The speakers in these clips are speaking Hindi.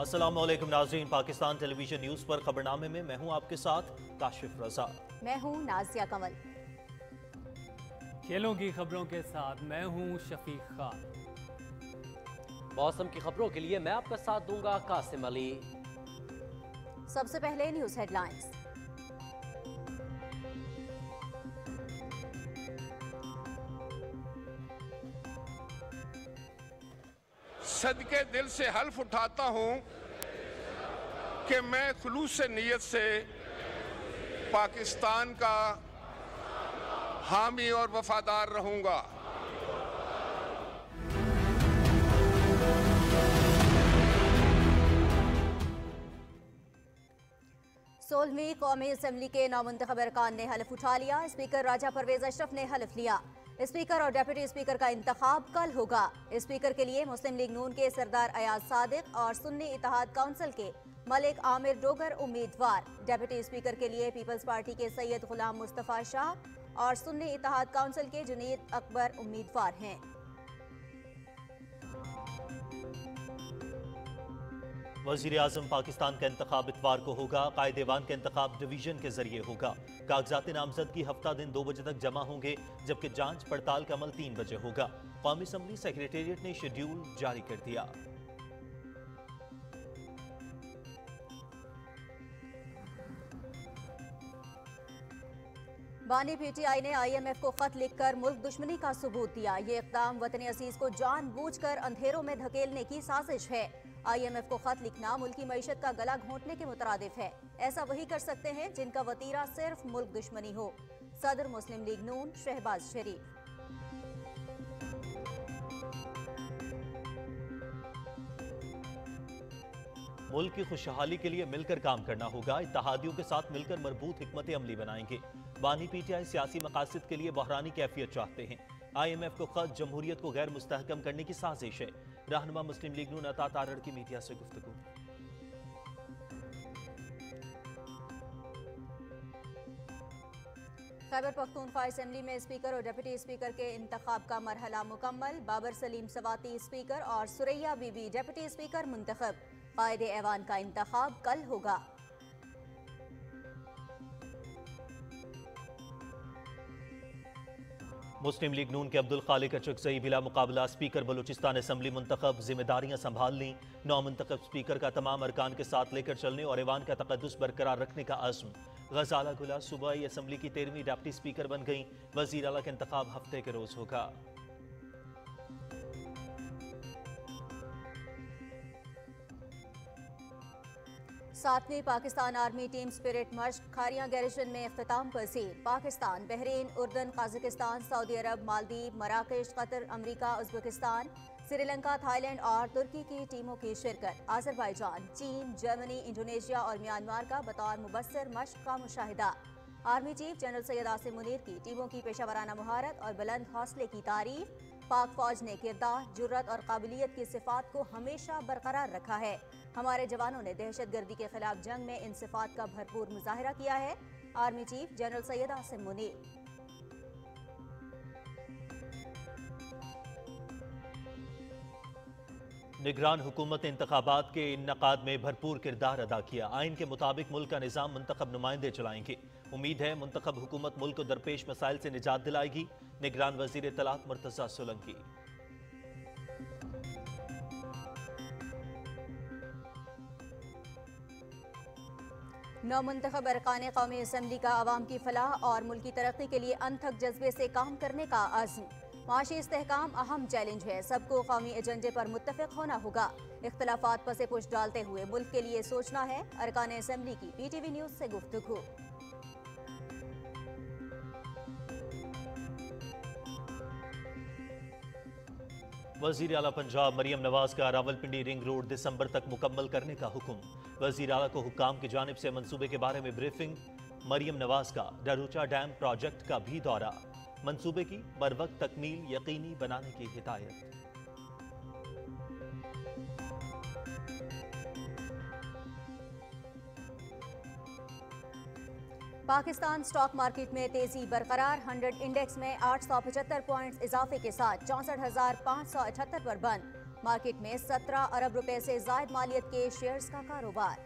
अस्सलाम वालेकुम नाजरीन पाकिस्तान टेलीविजन न्यूज पर खबरनामे में मैं हूं आपके साथ काशिफ रजा मैं हूं नाजिया कंवल खेलों की खबरों के साथ मैं हूं शफीक खान मौसम की खबरों के लिए मैं आपका साथ दूंगा कासिम अली सबसे पहले न्यूज हेडलाइंस सदके दिल से हल्फ उठाता हूँ कि मैं खलूस नीयत से पाकिस्तान का हामी और वफादार रहूँगा सोलहवीं कौमी असम्बली के नामंतब अरकान ने हलफ उठा लिया स्पीकर राजा परवेज अशरफ ने हलफ लिया स्पीकर और डेप्यूटी स्पीकर का इंतखब कल होगा स्पीकर के लिए मुस्लिम लीग नून के सरदार अयाज सादिक और सुन्नी इतिहाद काउंसिल के मलिक आमिर डोगर उम्मीदवार डेप्यूटी स्पीकर के लिए पीपल्स पार्टी के सैयद गुलाम मुस्तफ़ा शाह और सुन्नी इतिहाद काउंसिल के जुनीद अकबर उम्मीदवार हैं वजीर अजम पाकिस्तान का इंतखब इतवार को होगा कायदेवान का इंतखब डिवीजन के जरिए होगा कागजात नामजदगी हफ्ता दिन दो बजे तक जमा होंगे जबकि जाँच पड़ताल का अमल तीन बजे होगा कौमी असम्बली सेक्रेटेरिएट ने शेड्यूल जारी कर दिया बानी पीटीआई ने आईएमएफ को खत लिखकर मुल्क दुश्मनी का सबूत दिया ये इकदाम वतन अजीज को जानबूझकर अंधेरों में धकेलने की साजिश है आईएमएफ को खत लिखना मुल्की मीशत का गला घोंटने के मुतरद है ऐसा वही कर सकते हैं जिनका वतीरा सिर्फ मुल्क दुश्मनी हो सदर मुस्लिम लीग नून शहबाज शरीफ मुल्क की खुशहाली के लिए मिलकर काम करना होगा इतिहादियों के साथ मिलकर मजबूत हमत अमली बनाएंगे बानी पीटीआई सियासी मकासद के लिए बहरानी कैफियत चाहते हैं आई एम एफ को खत जमहूरियत को गैर मुस्तहकम करने की साजिश है रहनुमा मुस्लिम लीग नून अता तारड़ की मीडिया से गुफ्तु खैबर पख्तूनख्वा असम्बली में स्पीकर और डिप्टी स्पीकर के इंतखब का मरहला मुकम्मल बाबर सलीम सवाती स्पीकर और सुरैया बीबी डिप्टी स्पीकर मुंतखब कायद ऐवान का इंतखब कल होगा मुस्लिम लीग नून के अब्दुल खालिक अचकजई बिला मुकाबला स्पीकर बलूचिस्तान असम्बली मंतखब जिम्मेदारियां संभाल लीं नौ मंतखब स्पीकर का तमाम अरकान के साथ लेकर चलने और ऐवान का तकदस बरकरार रखने का आजम गजाला गुला सूबाई असम्बली की तेरहवीं डेप्टी स्पीकर बन गई वजीर अला का इंतब हफ्ते के रोज़ होगा सातवीं पाकिस्तान आर्मी टीम स्पिरिट मर्च खारिया गैरिजन में अख्ताम पसीर पाकिस्तान बहरीन उर्दन काजकिस्तान सऊदी अरब मालदीव मराकश कतर अमरीका उज्बेकिस्तान श्रीलंका थाईलैंड और तुर्की की टीमों की शिरकत आजरबाईजान चीन जर्मनी इंडोनेशिया और म्यांमार का बतौर मुबसर मश्क का मुशाहिदा army chief general Syed Asim Munir की टीमों की पेशा महारत और बुलंद हौसले की तारीफ पाक फौज ने किरदार जुर्रत और काबिलियत की सिफात को हमेशा बरकरार रखा है हमारे जवानों ने दहशत गर्दी के खिलाफ जंग में इंसफात का भरपूर मुजाहरा किया है army chief general Syed Asim Munir निगरान हुकूमत ने इंतबात के इनकाद में भरपूर किरदार अदा किया आइन के मुताबिक मुल्क का निज़ाम मंतखब नुमाइंदे चलाएंगे उम्मीद है मंतखब हुकूमत मुल्क को दरपेश मसाइल से निजात दिलाएगी निगरान वजीर तलाक मुर्तजा सोलंकी नौमंतब अरकान कौमी असम्बली का आवाम की फलाह और मुल्की तरक्की के लिए अनथक जज्बे से काम करने का आजम माशी इसकाम अहम चैलेंज है सबको कौमी एजेंडे पर मुतफिक होना होगा इख्तलाफात पसे पुश डालते हुए मुल्क के लिए सोचना है अरकान असम्बली की पी टी वी न्यूज़ से गुफ्तु वजीर अला पंजाब मरीम नवाज का रावलपिंडी रिंग रोड दिसंबर तक मुकम्मल करने का हुक्म वजीर अला को हुकाम की जानब से मनसूबे के बारे में ब्रीफिंग मरीम नवाज का डरूचा डैम प्रोजेक्ट का भी दौरा मनसूबे की बर वक्त तकमील यकीनी बनाने की हिदायत पाकिस्तान स्टॉक मार्केट में तेजी बरकरार 100 इंडेक्स में आठ सौ पचहत्तर पॉइंट इजाफे के साथ चौंसठ हजार पाँच सौ अठहत्तर पर बंद मार्केट में 17 अरब रुपए से जायद मालियत के शेयर्स का कारोबार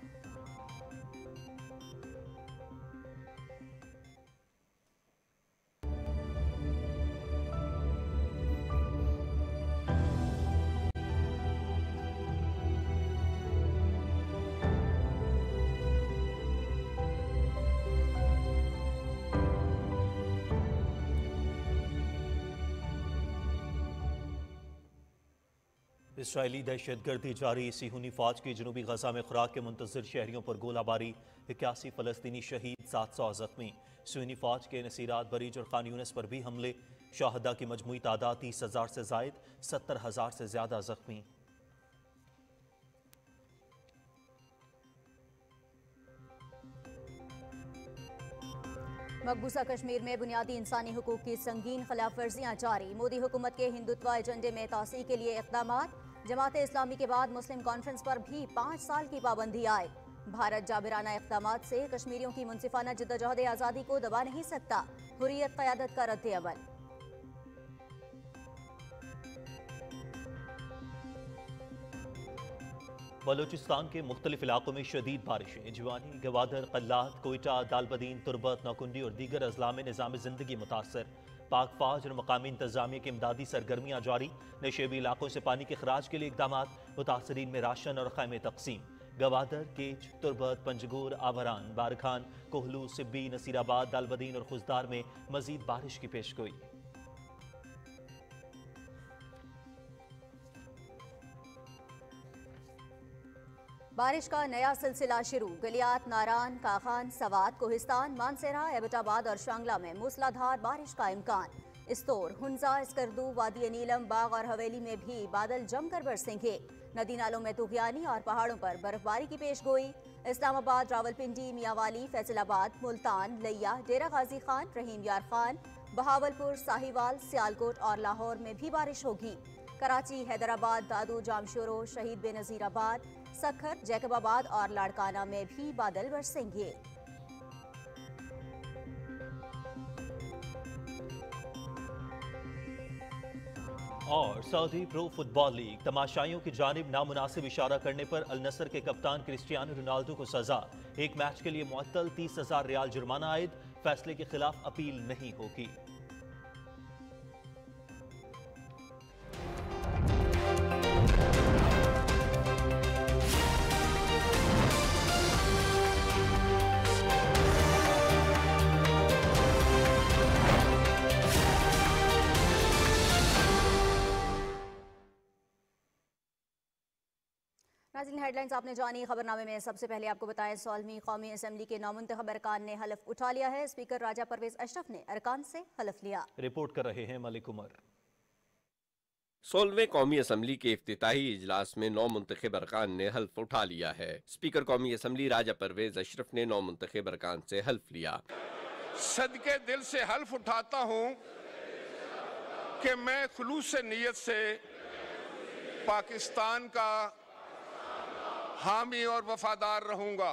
इसराइली दहशतगर्दी जारी सीहूनी फौज की जनूबी गजा में खुराक के मुंतजर शहरियों पर गोलाबारी इक्यासी फलस्तनी शहीद सात सौ जख्मी सूनी फौज के नसीरात बरीज और खान यूनस पर भी हमले शाहदा की मजमू तादाद तीस हज़ार से जायद सत्तर हज़ार से ज़्यादा जख्मी मकबूजा कश्मीर में बुनियादी इंसानी हकूक की संगीन खिलाफ वर्जियां जारी मोदी हुकूमत के हिंदुत्व एजेंडे में तोसी के लिए इकदाम जमात इस्लामी के बाद मुस्लिम कॉन्फ्रेंस पर भी पाँच साल की पाबंदी आए भारत जाबिराना इकदाम से कश्मीरियों की मुनसिफाना जद्दोजहद आज़ादी को दबा नहीं सकता हुरियत क्यादत का रद्द अमल बलोचिस्तान के मुख्तलिफ इलाकों में शदीद बारिशें जवानी गवादर कल्लात कोयटा दालबदीन तुरबत नौकुंडी और दीगर अजला में निज़ाम ज़िंदगी मुतासर पाक फौज और मकामी इंतजामिया की इमदादी सरगर्मियाँ जारी नशेबी इलाकों से पानी के खराज के लिए इकदाम मुतासरीन में राशन और खैमे तकसीम गवादर केच तुरबत पंजगूर आवरान बारखान कोहलू सिब्बी नसीराबाद दालबदीन और खुजदार में मजीद बारिश की पेशगोई बारिश का नया सिलसिला शुरू गलियात नारान काखान सवात कोहिस्तान मानसेरा एबटाबाद और शांगला में मूसलाधार बारिश का इम्कान इस्तौर हुंजा स्कर्दू वादी नीलम बाग और हवेली में भी बादल जमकर बरसेंगे नदी नालों में तुगयानी और पहाड़ों पर बर्फबारी की पेश गोई इस्लामाबाद रावलपिंडी मियावाली फैसलाबाद मुल्तान लैया डेरा गाजी खान रहीम यार खान बहावलपुर साहिवाल सियालकोट और लाहौर में भी बारिश होगी कराची हैदराबाद दादू जामशोरो शहीद बेनजीराबाद सखर जैकबाबाद और लाड़काना में भी बादल बरसेंगे और सऊदी प्रो फुटबॉल लीग तमाशाइयों की जानब नामुनासिब इशारा करने पर अल नसर के कप्तान क्रिस्टियानो रोनाल्डो को सजा एक मैच के लिए मअतल तीस हजार रियाल जुर्माना आयद फैसले के खिलाफ अपील नहीं होगी नाजिन हेडलाइंस आपने जानी खबरनामे में सबसे पहले आपको बताएं सौलवी कौमी असम्बली के नामंतब अरकान ने हलफ उठा लिया है स्पीकर राजा परवेज अशरफ ने अरकान से हलफ लिया रिपोर्ट कर रहे हैं मलिक उमर सोलहवें कौमी असम्बली के अफ्ती इजलास में नौ मुंतब अरकान ने हल्फ उठा लिया है स्पीकर कौमी असम्बली राजा परवेज अशरफ ने नौ मुंतब अरकान से हल्फ लिया सद के दिल से हल्फ उठाता हूँ कि मैं खलूस नीयत से पाकिस्तान का हामी और वफादार रहूंगा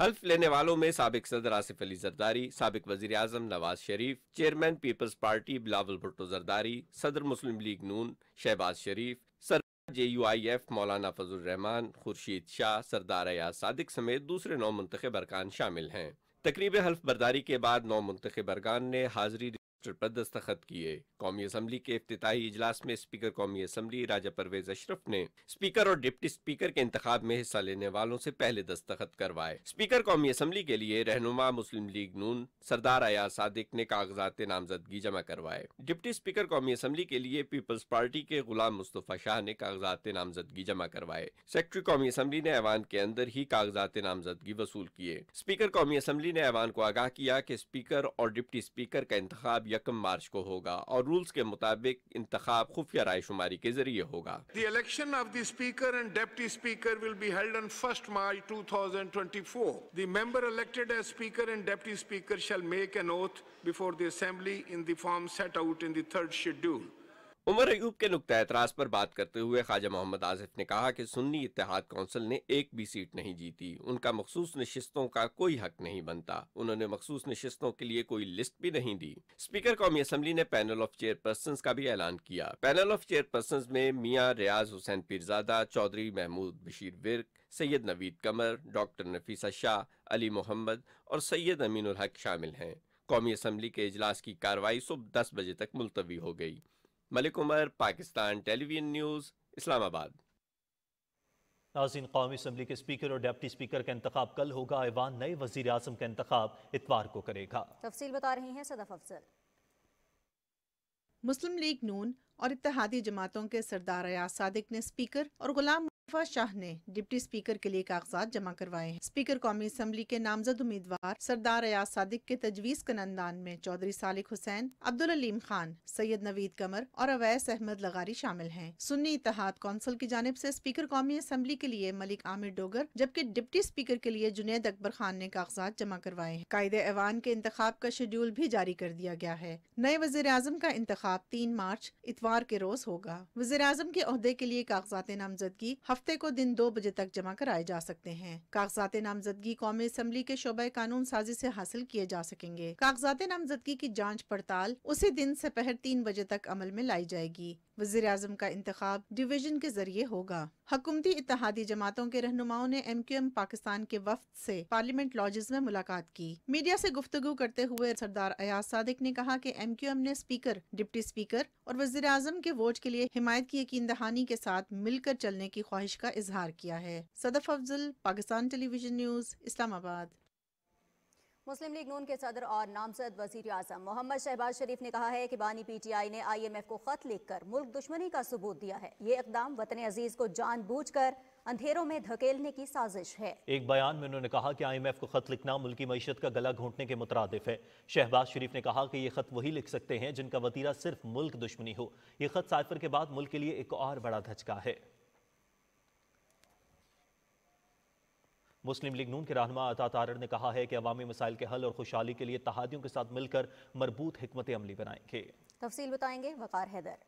हल्फ लेने वालों में सबक सदर आसिफ अली जरदारी सबक वजीर अजम नवाज शरीफ चेयरमैन पीपल्स पार्टी बिलावल भुट्टो जरदारी सदर मुस्लिम लीग नून शहबाज शरीफ सर J U I F Maulana Fazal Rahman Khurshid Shah सरदार अयाज सदक समेत दूसरे नौ मुंतब अरकान शामिल हैं तकरीब हल्फ बर्दारी के बाद नौ मुंतब अरकान ने हाजिरी पर दस्तखत किए कौमी असम्बली के अफ्ताही इजलास में स्पीकर कौमी असम्बली राजा परवेज अशरफ ने स्पीकर और डिप्टी स्पीकर के इंतब में हिस्सा लेने वालों ऐसी पहले दस्तखत करवाए स्पीकर कौमी असम्बली के लिए रहनुमा मुस्लिम लीग नून सरदार अयाज सादिक ने कागजात नामजदगी जमा करवाए डिप्टी स्पीकर कौमी असम्बली के लिए पीपल्स पार्टी के गुलाम मुस्तफ़ा शाह ने कागजात नामजदगी जमा करवाए सेक्रेटरी कौमी असम्बली ने ऐवान के अंदर ही कागजात नामजदगी वसूल किए स्पीकर कौमी असम्बली ने ऐवान को आगाह किया की स्पीकर और डिप्टी स्पीकर का इंतजाम यकम मार्च को होगा और रूल्स के मुताबिक इंतखब खुफिया राय शुमारी के जरिए होगा the election of the speaker and deputy speaker will be held on first March two thousand twenty four the member elected as speaker and deputy speaker shall make an oath before the assembly in the set out in third schedule Umar Ayub के नुकते एतराज पर बात करते हुए ख्वाजा मोहम्मद आजिफ ने कहा कि सुन्नी इतिहाद कौंसिल ने एक भी सीट नहीं जीती उनका मखसूस नशस्तों का कोई हक नहीं बनता उन्होंने मखसूस नशस्तों के लिए कोई लिस्ट भी नहीं दी स्पीकर कौमी असम्बली ने पैनल ऑफ चेयरपर्सन का भी ऐलान किया पैनल ऑफ चेयरपर्सन में मियाँ रियाज हुसैन पीरजादा चौधरी महमूद बशीर विर्क सैयद नवीद कमर डॉक्टर नफीसा शाह अली मोहम्मद और सैयद अमीन हक शामिल हैं कौमी असम्बली के इजलास की कार्रवाई सुबह दस बजे तक मुलतवी हो गई मलिक उमर पाकिस्तान टेलीविजन न्यूज़ इस्लामाबाद नाजीन कौमी असम्बली के स्पीकर और डेप्टी स्पीकर का इंतब कल होगा ऐवान नए वजीर अजम का इंतब इतवार को करेगा तफसी बता रहे हैं सदफ अफसर मुस्लिम लीग नून और इतिहादी जमातों के सरदार अयाज सादिक ने स्पीकर और गुलाम शाह ने डिप्टी स्पीकर के लिए कागजात जमा करवाए हैं स्पीकर कौमी असम्बली के नामजद उम्मीदवार सरदार अयाज सादिक के तजवीज़ कनंदान में चौधरी सालिक हुसैन अब्दुल अलीम खान सैयद नवीद कमर और अवैस अहमद लगारी शामिल हैं सुन्नी इतिहाद कौंसिल की जानब ऐसी स्पीकर कौमी असम्बली के लिए मलिक आमिर डोगर जबकि डिप्टी स्पीकर के लिए जुनेद अकबर खान ने कागजात जमा करवाए हैं कायदे ऐवान के इंतब का शेड्यूल भी जारी कर दिया गया है नए वजीर अजम का इंतब तीन मार्च इतवार के रोज होगा वजीर अजम के अहदे के लिए कागजात नामजदगी हफ्ते हफ्ते को दिन दो बजे तक जमा कराए जा सकते हैं कागजात नामजदगी कौमी असम्बली के शोबे कानून साजी ऐसी हासिल किए जा सकेंगे कागजात नामजदगी की जाँच पड़ताल उसी दिन सपहर तीन बजे तक अमल में लाई जाएगी वजी अजम का इंतखब डिवीजन के जरिए होगा हकूमती इतिहादी जमातों के रहनुमाओं ने एम क्यू एम पाकिस्तान के वफ्त ऐसी पार्लियामेंट लॉजेस में मुलाकात की मीडिया ऐसी गुफ्तु करते हुए सरदार अयाज सादिक ने कहा की एम क्यू एम ने स्पीकर डिप्टी स्पीकर और वजी अजम के वोट के लिए हिमायत की यकीन दहानी के साथ मिलकर चलने की ख्वाहिश का इजहार किया है सदफ अफजल पाकिस्तान टेलीविजन न्यूज इस्लामाबाद मुस्लिम लीग नून के सदर और नामजद वजीर अजम मोहम्मद शहबाज शरीफ ने कहा है कि बानी पीटीआई ने आईएमएफ को खत लिखकर मुल्क दुश्मनी का सबूत दिया है ये इकदाम वतन अजीज को जानबूझकर अंधेरों में धकेलने की साजिश है एक बयान में उन्होंने कहा कि आईएमएफ को खत लिखना मुल्की मीशत का गला घोंटने के मुतरदफ है शहबाज शरीफ ने कहा कि ये खत वही लिख सकते हैं जिनका वतीरा सिर्फ मुल्क दुश्मनी हो ये खत साइफर के बाद मुल्क के लिए एक और बड़ा धचका है मुस्लिम लीग नून के रहनमा अता तारड़ ने कहा है कि अवामी मसाइल के हल और खुशहाली के लिए तहादियों के साथ मिलकर मरबूत हमत अमली बनाएंगे तफसील बताएंगे वकार हैदर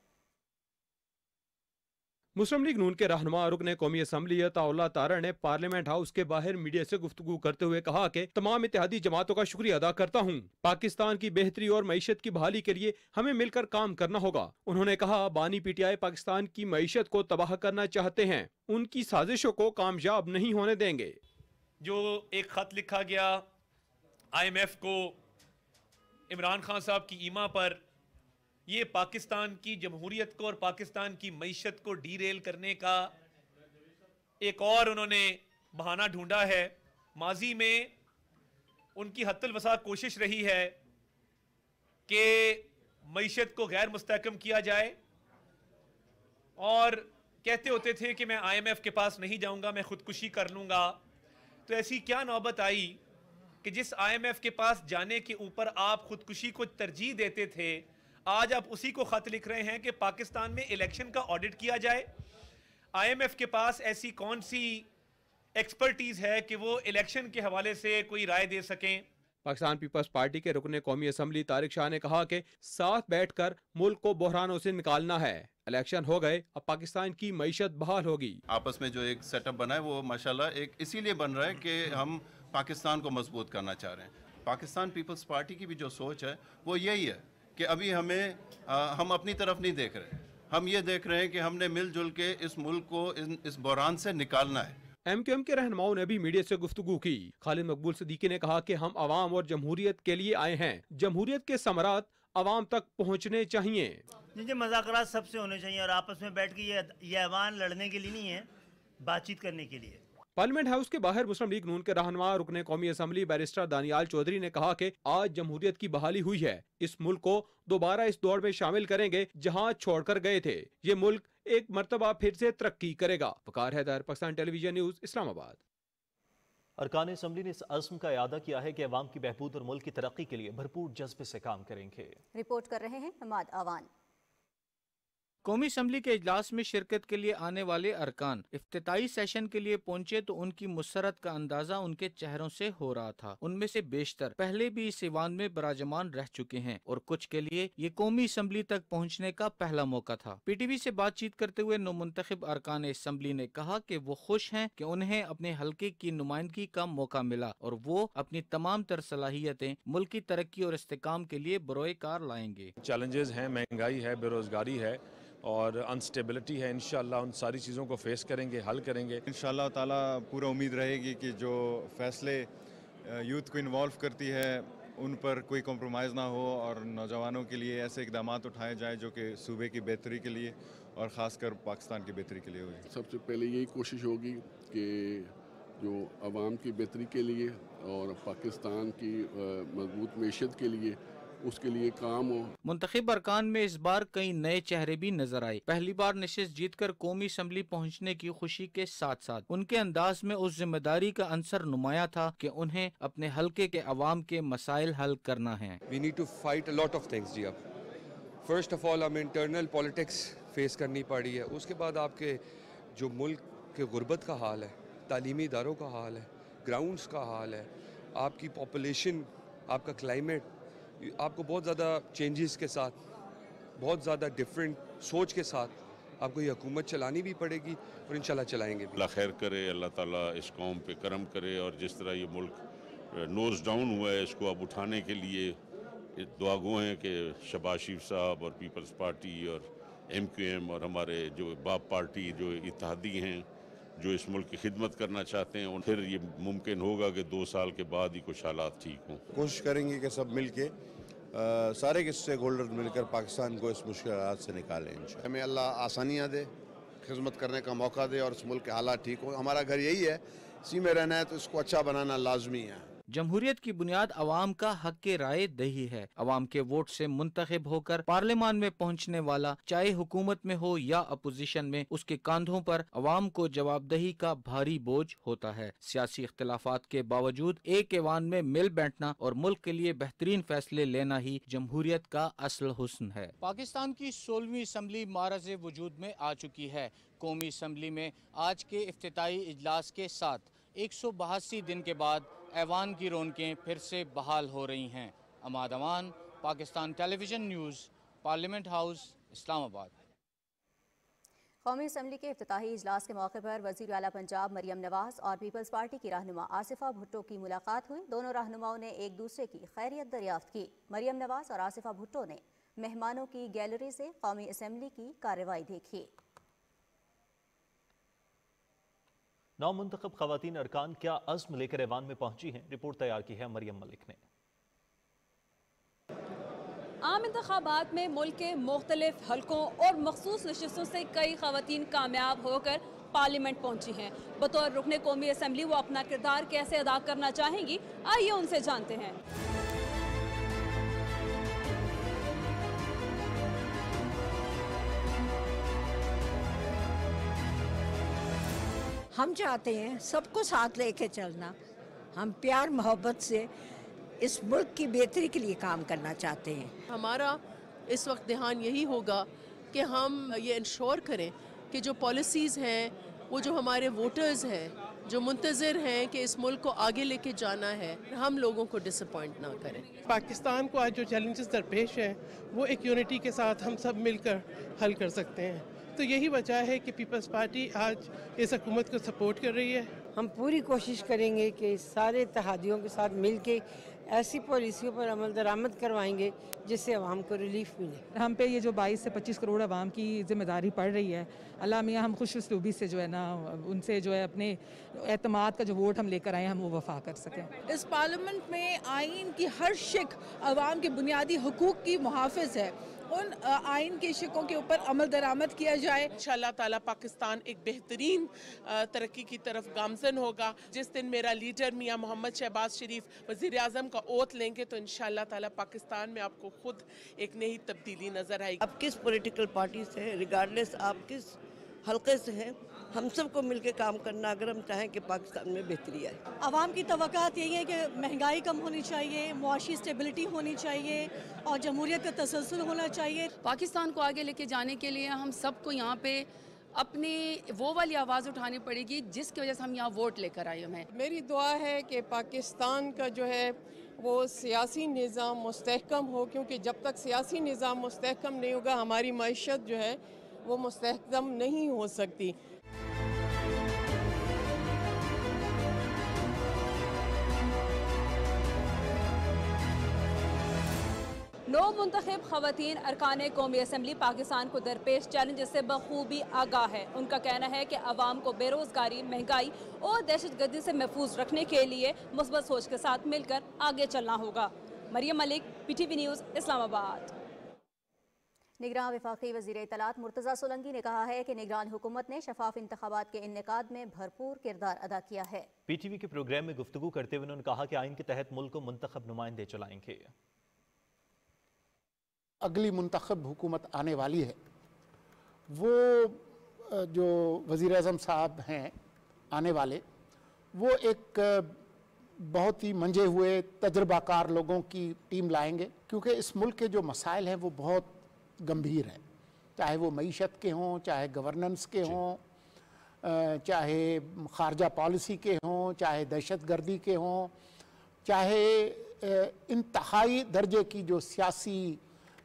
मुस्लिम लीग नून के रहनमा रुकन कौमी असम्बली ताउल्ला तारा ने पार्लियामेंट हाउस के बाहर मीडिया से गुफ्तु करते हुए कहा कि तमाम इतिहादी जमातों का शुक्रिया अदा करता हूँ पाकिस्तान की बेहतरी और मीशत की बहाली के लिए हमें मिलकर काम करना होगा उन्होंने कहा बानी पीटीआई पाकिस्तान की मीशत को तबाह करना चाहते हैं उनकी साजिशों को कामयाब नहीं होने देंगे जो एक ख़त लिखा गया आईएमएफ को इमरान खान साहब की ईमा पर ये पाकिस्तान की जमहूरीत को और पाकिस्तान की मीशत को डी रेल करने का एक और उन्होंने बहाना ढूंढा है माजी में उनकी हतलवसा कोशिश रही है कि मीशत को गैर मुस्तकम किया जाए और कहते होते थे कि मैं आईएमएफ के पास नहीं जाऊंगा मैं खुदकुशी कर लूंगा तो ऐसी क्या नौबत आई कि जिस आईएमएफ के पास जाने के ऊपर आप खुदकुशी को तरजीह देते थे आज आप उसी को ख़त लिख रहे हैं कि पाकिस्तान में इलेक्शन का ऑडिट किया जाए आईएमएफ के पास ऐसी कौन सी एक्सपर्टीज़ है कि वो इलेक्शन के हवाले से कोई राय दे सकें पाकिस्तान पीपल्स पार्टी के रुकने कौमी असम्बली तारिक शाह ने कहा कि साथ बैठकर मुल्क को बहरानों से निकालना है इलेक्शन हो गए अब पाकिस्तान की मीशत बहाल होगी आपस में जो एक सेटअप बना है वो माशाल्लाह एक इसीलिए बन रहा है कि हम पाकिस्तान को मजबूत करना चाह रहे हैं पाकिस्तान पीपल्स पार्टी की भी जो सोच है वो यही है कि अभी हमें आ, हम अपनी तरफ नहीं देख रहे हम ये देख रहे हैं कि हमने मिलजुल के इस मुल्क को इन, इस बहरान से निकालना है एम क्यू एम के रहनुमाओं ने भी मीडिया से गुफ्तु की खालिद मकबूल सदीकी ने कहा कि हम आवाम और जमहूरियत के लिए आए हैं जमहूरियत के समरात आवाम तक पहुँचने चाहिए जी मजाक सबसे होने चाहिए और आपस में बैठ के ये ये ऐवान लड़ने के लिए नहीं है बातचीत करने के लिए पार्लियामेंट हाउस के बाहर मुस्लिम लीग नून के रहनमा रुकने कौमी असम्बली बैरिस्टर दानियाल चौधरी ने कहा कि आज जमहूरियत की बहाली हुई है इस मुल्क को दोबारा इस दौड़ में शामिल करेंगे जहां छोड़कर गए थे ये मुल्क एक मरतबा फिर से तरक्की करेगा वकार हैदर पाकिस्तान टेलीविजन न्यूज इस्लामाबाद अरकान असम्बली ने इस अज़म का अदा किया है कि अवाम की बहबूद और मुल्क की तरक्की के लिए भरपूर जज्बे से काम करेंगे रिपोर्ट कर रहे हैं हमाद आवान कौमी असम्बली के अजलास में शिरकत के लिए आने वाले अरकान अफ्ताही सेशन के लिए पहुंचे तो उनकी मुसरत का अंदाजा उनके चेहरों से हो रहा था उनमें से बेशतर पहले भी इस ईवान में बराजमान रह चुके हैं और कुछ के लिए ये कौमी असम्बली तक पहुँचने का पहला मौका था पी टी वी ऐसी बातचीत करते हुए नोमंतखब अरकान असम्बली ने कहा की वो खुश है की उन्हें अपने हल्के की नुमाइंदगी का मौका मिला और वो अपनी तमाम तर सलाहियतें मुल्क की तरक्की और इस्तेकाम के लिए बरोए कार लाएंगे चैलेंजेस हैं महंगाई है बेरोजगारी है और अनस्टेबिलिटी है इन उन सारी चीज़ों को फेस करेंगे हल करेंगे इन ताला पूरा उम्मीद रहेगी कि जो फैसले यूथ को इन्वॉल्व करती है उन पर कोई कॉम्प्रोमाइज़ ना हो और नौजवानों के लिए ऐसे इकदाम उठाए जाएँ जो कि सूबे की बेहतरी के लिए और ख़ासकर पाकिस्तान की बेहतरी के लिए हो सबसे पहले यही कोशिश होगी कि जो आवाम की बेहतरी के लिए और पाकिस्तान की मजबूत मीशत के लिए उसके लिए काम हो मुंतब अरकान में इस बार कई नए चेहरे भी नजर आए पहली बार नशस्त जीत कर कौमी असम्बली पहुँचने की खुशी के साथ साथ उनके अंदाज में उस जिम्मेदारी का अंसर नुमाया था की उन्हें अपने हल्के के अवाम के मसाइल हल करना है we need to fight lot of things जी अब फर्स्ट ऑफ ऑल हमें इंटरनल पॉलिटिक्स फेस करनी पड़ी है उसके बाद आपके जो मुल्क के गुर्बत का हाल है तालीमी इदारों का हाल है ग्राउंड्स का हाल है आपकी पॉपुलेशन आपका क्लाइमेट आपको बहुत ज़्यादा चेंजेस के साथ बहुत ज़्यादा डिफरेंट सोच के साथ आपको ये हुकूमत चलानी भी पड़ेगी और इन चलाएंगे अल्लाह खैर करे अल्लाह ताला इस कौम पे करम करे और जिस तरह ये मुल्क नोज़ डाउन हुआ है इसको अब उठाने के लिए दुआ गो हैं कि शबाज शिफ साहब और पीपल्स पार्टी और एम क्यू एम और हमारे जो बाप पार्टी जो इतिहादी हैं जो इस मुल्क की खिदमत करना चाहते हैं और फिर ये मुमकिन होगा कि दो साल के बाद ही कुछ हालात ठीक हों कोशिश करेंगे कि सब मिल के आ, सारे के स्टेक होल्डर मिलकर पाकिस्तान को इस मुश्किल हालात से निकालें हमें अल्लाह आसानियाँ दे खिदमत करने का मौका दे और इस मुल्क के हालात ठीक हों हमारा घर यही है इसी में रहना है तो इसको अच्छा बनाना लाजमी है जमहूरियत की बुनियाद अवाम का हक के राय दही है अवाम के वोट से मुंतखब होकर पार्लियामान में पहुँचने वाला चाहे हुकूमत में हो या अपोजिशन में उसके कांधों पर अवाम को जवाबदही का भारी बोझ होता है सियासी अख्तिलाफ के बावजूद एक ऐवान में मिल बैठना और मुल्क के लिए बेहतरीन फैसले लेना ही जमहूरियत का असल हुसन है पाकिस्तान की सोलहवीं असम्बली महाराज वजूद में आ चुकी है कौमी असम्बली में आज के अफ्ताही इजलास के साथ एक सौ बहासी दिन के बाद ऐवान की रौनकें फिर से बहाल हो रही हैं Amad Aman Pakistan television news parliament house Islamabad कौमी असम्बली के अफ्ती इजलास के मौके पर वजीर अला पंजाब मरियम नवाज और पीपल्स पार्टी की रहनुमा आसिफा भुट्टो की मुलाकात हुई दोनों रहनुमाओं ने एक दूसरे की खैरियत दरियाफ्त की मरियम नवाज और आसिफा भुट्टो ने मेहमानों की गैलरी से कौमी असम्बली की कार्रवाई देखी नामंतखब खातन अरकान क्या अज़म लेकर ऐवान में पहुंची हैं रिपोर्ट तैयार की है मरियम मलिक ने आम इंतबात में मुल्क के मुख्तलिफ हल्कों और मखसूस नशस्तों से कई खातन कामयाब होकर पार्लियामेंट पहुंची हैं बतौर रुकने कौमी असम्बली वो अपना किरदार कैसे अदा करना चाहेंगी आइए उनसे जानते हैं हम चाहते हैं सबको साथ लेके चलना हम प्यार मोहब्बत से इस मुल्क की बेहतरी के लिए काम करना चाहते हैं हमारा इस वक्त ध्यान यही होगा कि हम ये इंश्योर करें कि जो पॉलिसीज़ हैं वो जो हमारे वोटर्स हैं जो मुंतज़र हैं कि इस मुल्क को आगे लेके जाना है हम लोगों को डिसअपॉइंट ना करें पाकिस्तान को आज जो चैलेंजेस दरपेश हैं वो एक यूनिटी के साथ हम सब मिलकर हल कर सकते हैं तो यही वजह है कि पीपल्स पार्टी आज इस हकूमत को सपोर्ट कर रही है हम पूरी कोशिश करेंगे कि सारे तहादियों के साथ मिल के ऐसी पॉलिसियों पर अमल दरामद करवाएंगे जिससे आवाम को रिलीफ मिले हम पे ये जो बाईस से पच्चीस करोड़ आवाम की जिम्मेदारी पड़ रही है अल्लाह मियाँ हम खुश से जो है ना उनसे जो है अपने अहतमाद का जो वोट हम लेकर आए हम वो वफा कर सकें इस पार्लियामेंट में आइन की हर शिक आवाम के बुनियादी हकूक़ की मुहाफ़ है उन आइन के शिकों के ऊपर अमल दरामद किया जाए इन ताला पाकिस्तान एक बेहतरीन तरक्की की तरफ गामजन होगा जिस दिन मेरा लीडर मियाँ मोहम्मद शहबाज शरीफ वजीर अजम का ओत लेंगे तो इन ताला पाकिस्तान में आपको खुद एक नई तब्दीली नजर आएगी आप किस पोलिटिकल पार्टी से रिगार्डलेस आप किस हल्के से हैं हम सबको मिलकर काम करना अगर हम चाहें कि पाकिस्तान में बेहतरी आए आवाम की तो यही है कि महंगाई कम होनी चाहिए मुआशी स्टेबिलिटी होनी चाहिए और जमहूरियत का तसलसल होना चाहिए पाकिस्तान को आगे लेके जाने के लिए हम सबको यहाँ पे अपनी वो वाली आवाज़ उठानी पड़ेगी जिसकी वजह से हम यहाँ वोट लेकर आए हैं मेरी दुआ है कि पाकिस्तान का जो है वो सियासी निज़ाम मस्तकम हो क्योंकि जब तक सियासी निज़ाम मस्तकम नहीं होगा हमारी मीशत जो है वो मस्तकम नहीं हो सकती नौ मुंतब खवतिन अरकान कौमी असम्बली पाकिस्तान को दरपेश चैलेंज से बखूबी आगाह है उनका कहना है कि आवाम को बेरोज़गारी महंगाई और दहशत गर्दी से महफूज रखने के लिए मुस्बत सोच के साथ मिलकर आगे चलना होगा Mariam Malik P T V news Islamabad निगरान विफाखी वजीर तलात मुर्तज़ा सोलंगी ने कहा है कि निगरान हुकूमत ने शफाफ इंतबात के इनका में भरपूर किरदार अदा किया है पी टी वी के प्रोग्राम में गुफ्तु करते हुए उन्होंने कहा कि आइन के तहत मुल्क को मुंतब नुमाइंदे चलाएंगे अगली मुंतब हुकूमत आने वाली है वो जो वज़ी अजम साहब हैं आने वाले वो एक बहुत ही मंझे हुए तजर्बाकार लोगों की टीम लाएंगे क्योंकि इस मुल्क के जो मसाइल हैं वो बहुत गंभीर है चाहे वो मीशत के हों चाहे गवर्नेंस के हों चाहे खारजा पॉलिसी के हों चाहे दहशत गर्दी के हों चाहे इंतहाई दर्जे की जो सियासी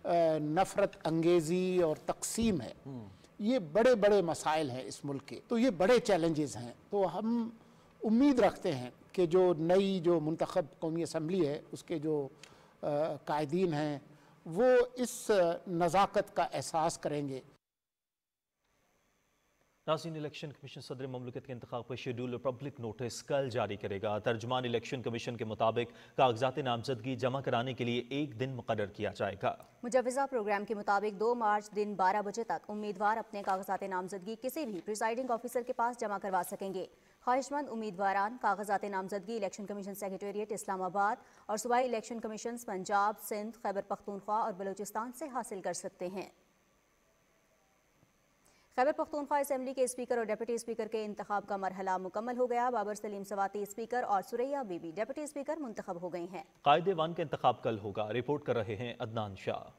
नफरत अंगेज़ी और तकसीम है हम्म। ये बड़े बड़े मसाइल हैं इस मुल्क के तो ये बड़े चैलेंजेस हैं तो हम उम्मीद रखते हैं कि जो नई जो मंतखब कौमी असम्बली है उसके जो कायदीन हैं वो इस नज़ाकत का एहसास करेंगे नाजीन इलेक्शन कमीशन सदर ममलिकत के इंतबाब पर शेड्यूल पब्लिक नोटिस कल जारी करेगा तर्जमान इलेक्शन कमीशन के मुताबिक कागजात नामजदगी जमा कराने के लिए एक दिन मुकर किया जाएगा मुजवजा प्रोग्राम के मुताबिक दो मार्च दिन बारह बजे तक उम्मीदवार अपने कागजात नामजदगी किसी भी प्रिजाइडिंग ऑफिसर के पास जमा करवा सकेंगे ख्वाहिशमंद उम्मीदवारान कागजात नामजदगी इलेक्शन कमीशन सेक्रेटेरिएट इस्लामाबाद और सूबाई इलेक्शन कमीशन पंजाब सिंध खैबर पख्तूनख्वा और बलूचिस्तान से हासिल कर सकते हैं खैबर पख्तूनख्वा असम्बली के स्पीकर और डेप्यूटी स्पीकर के इंतब का मरहला मुकम्मल हो गया बाबर सलीम सवाती स्पीकर और सुरैया बीबी डेप्यूटी स्पीकर मुंतब हो गई हैं कायदे वन के इंतब कल होगा रिपोर्ट कर रहे हैं अदनान शाह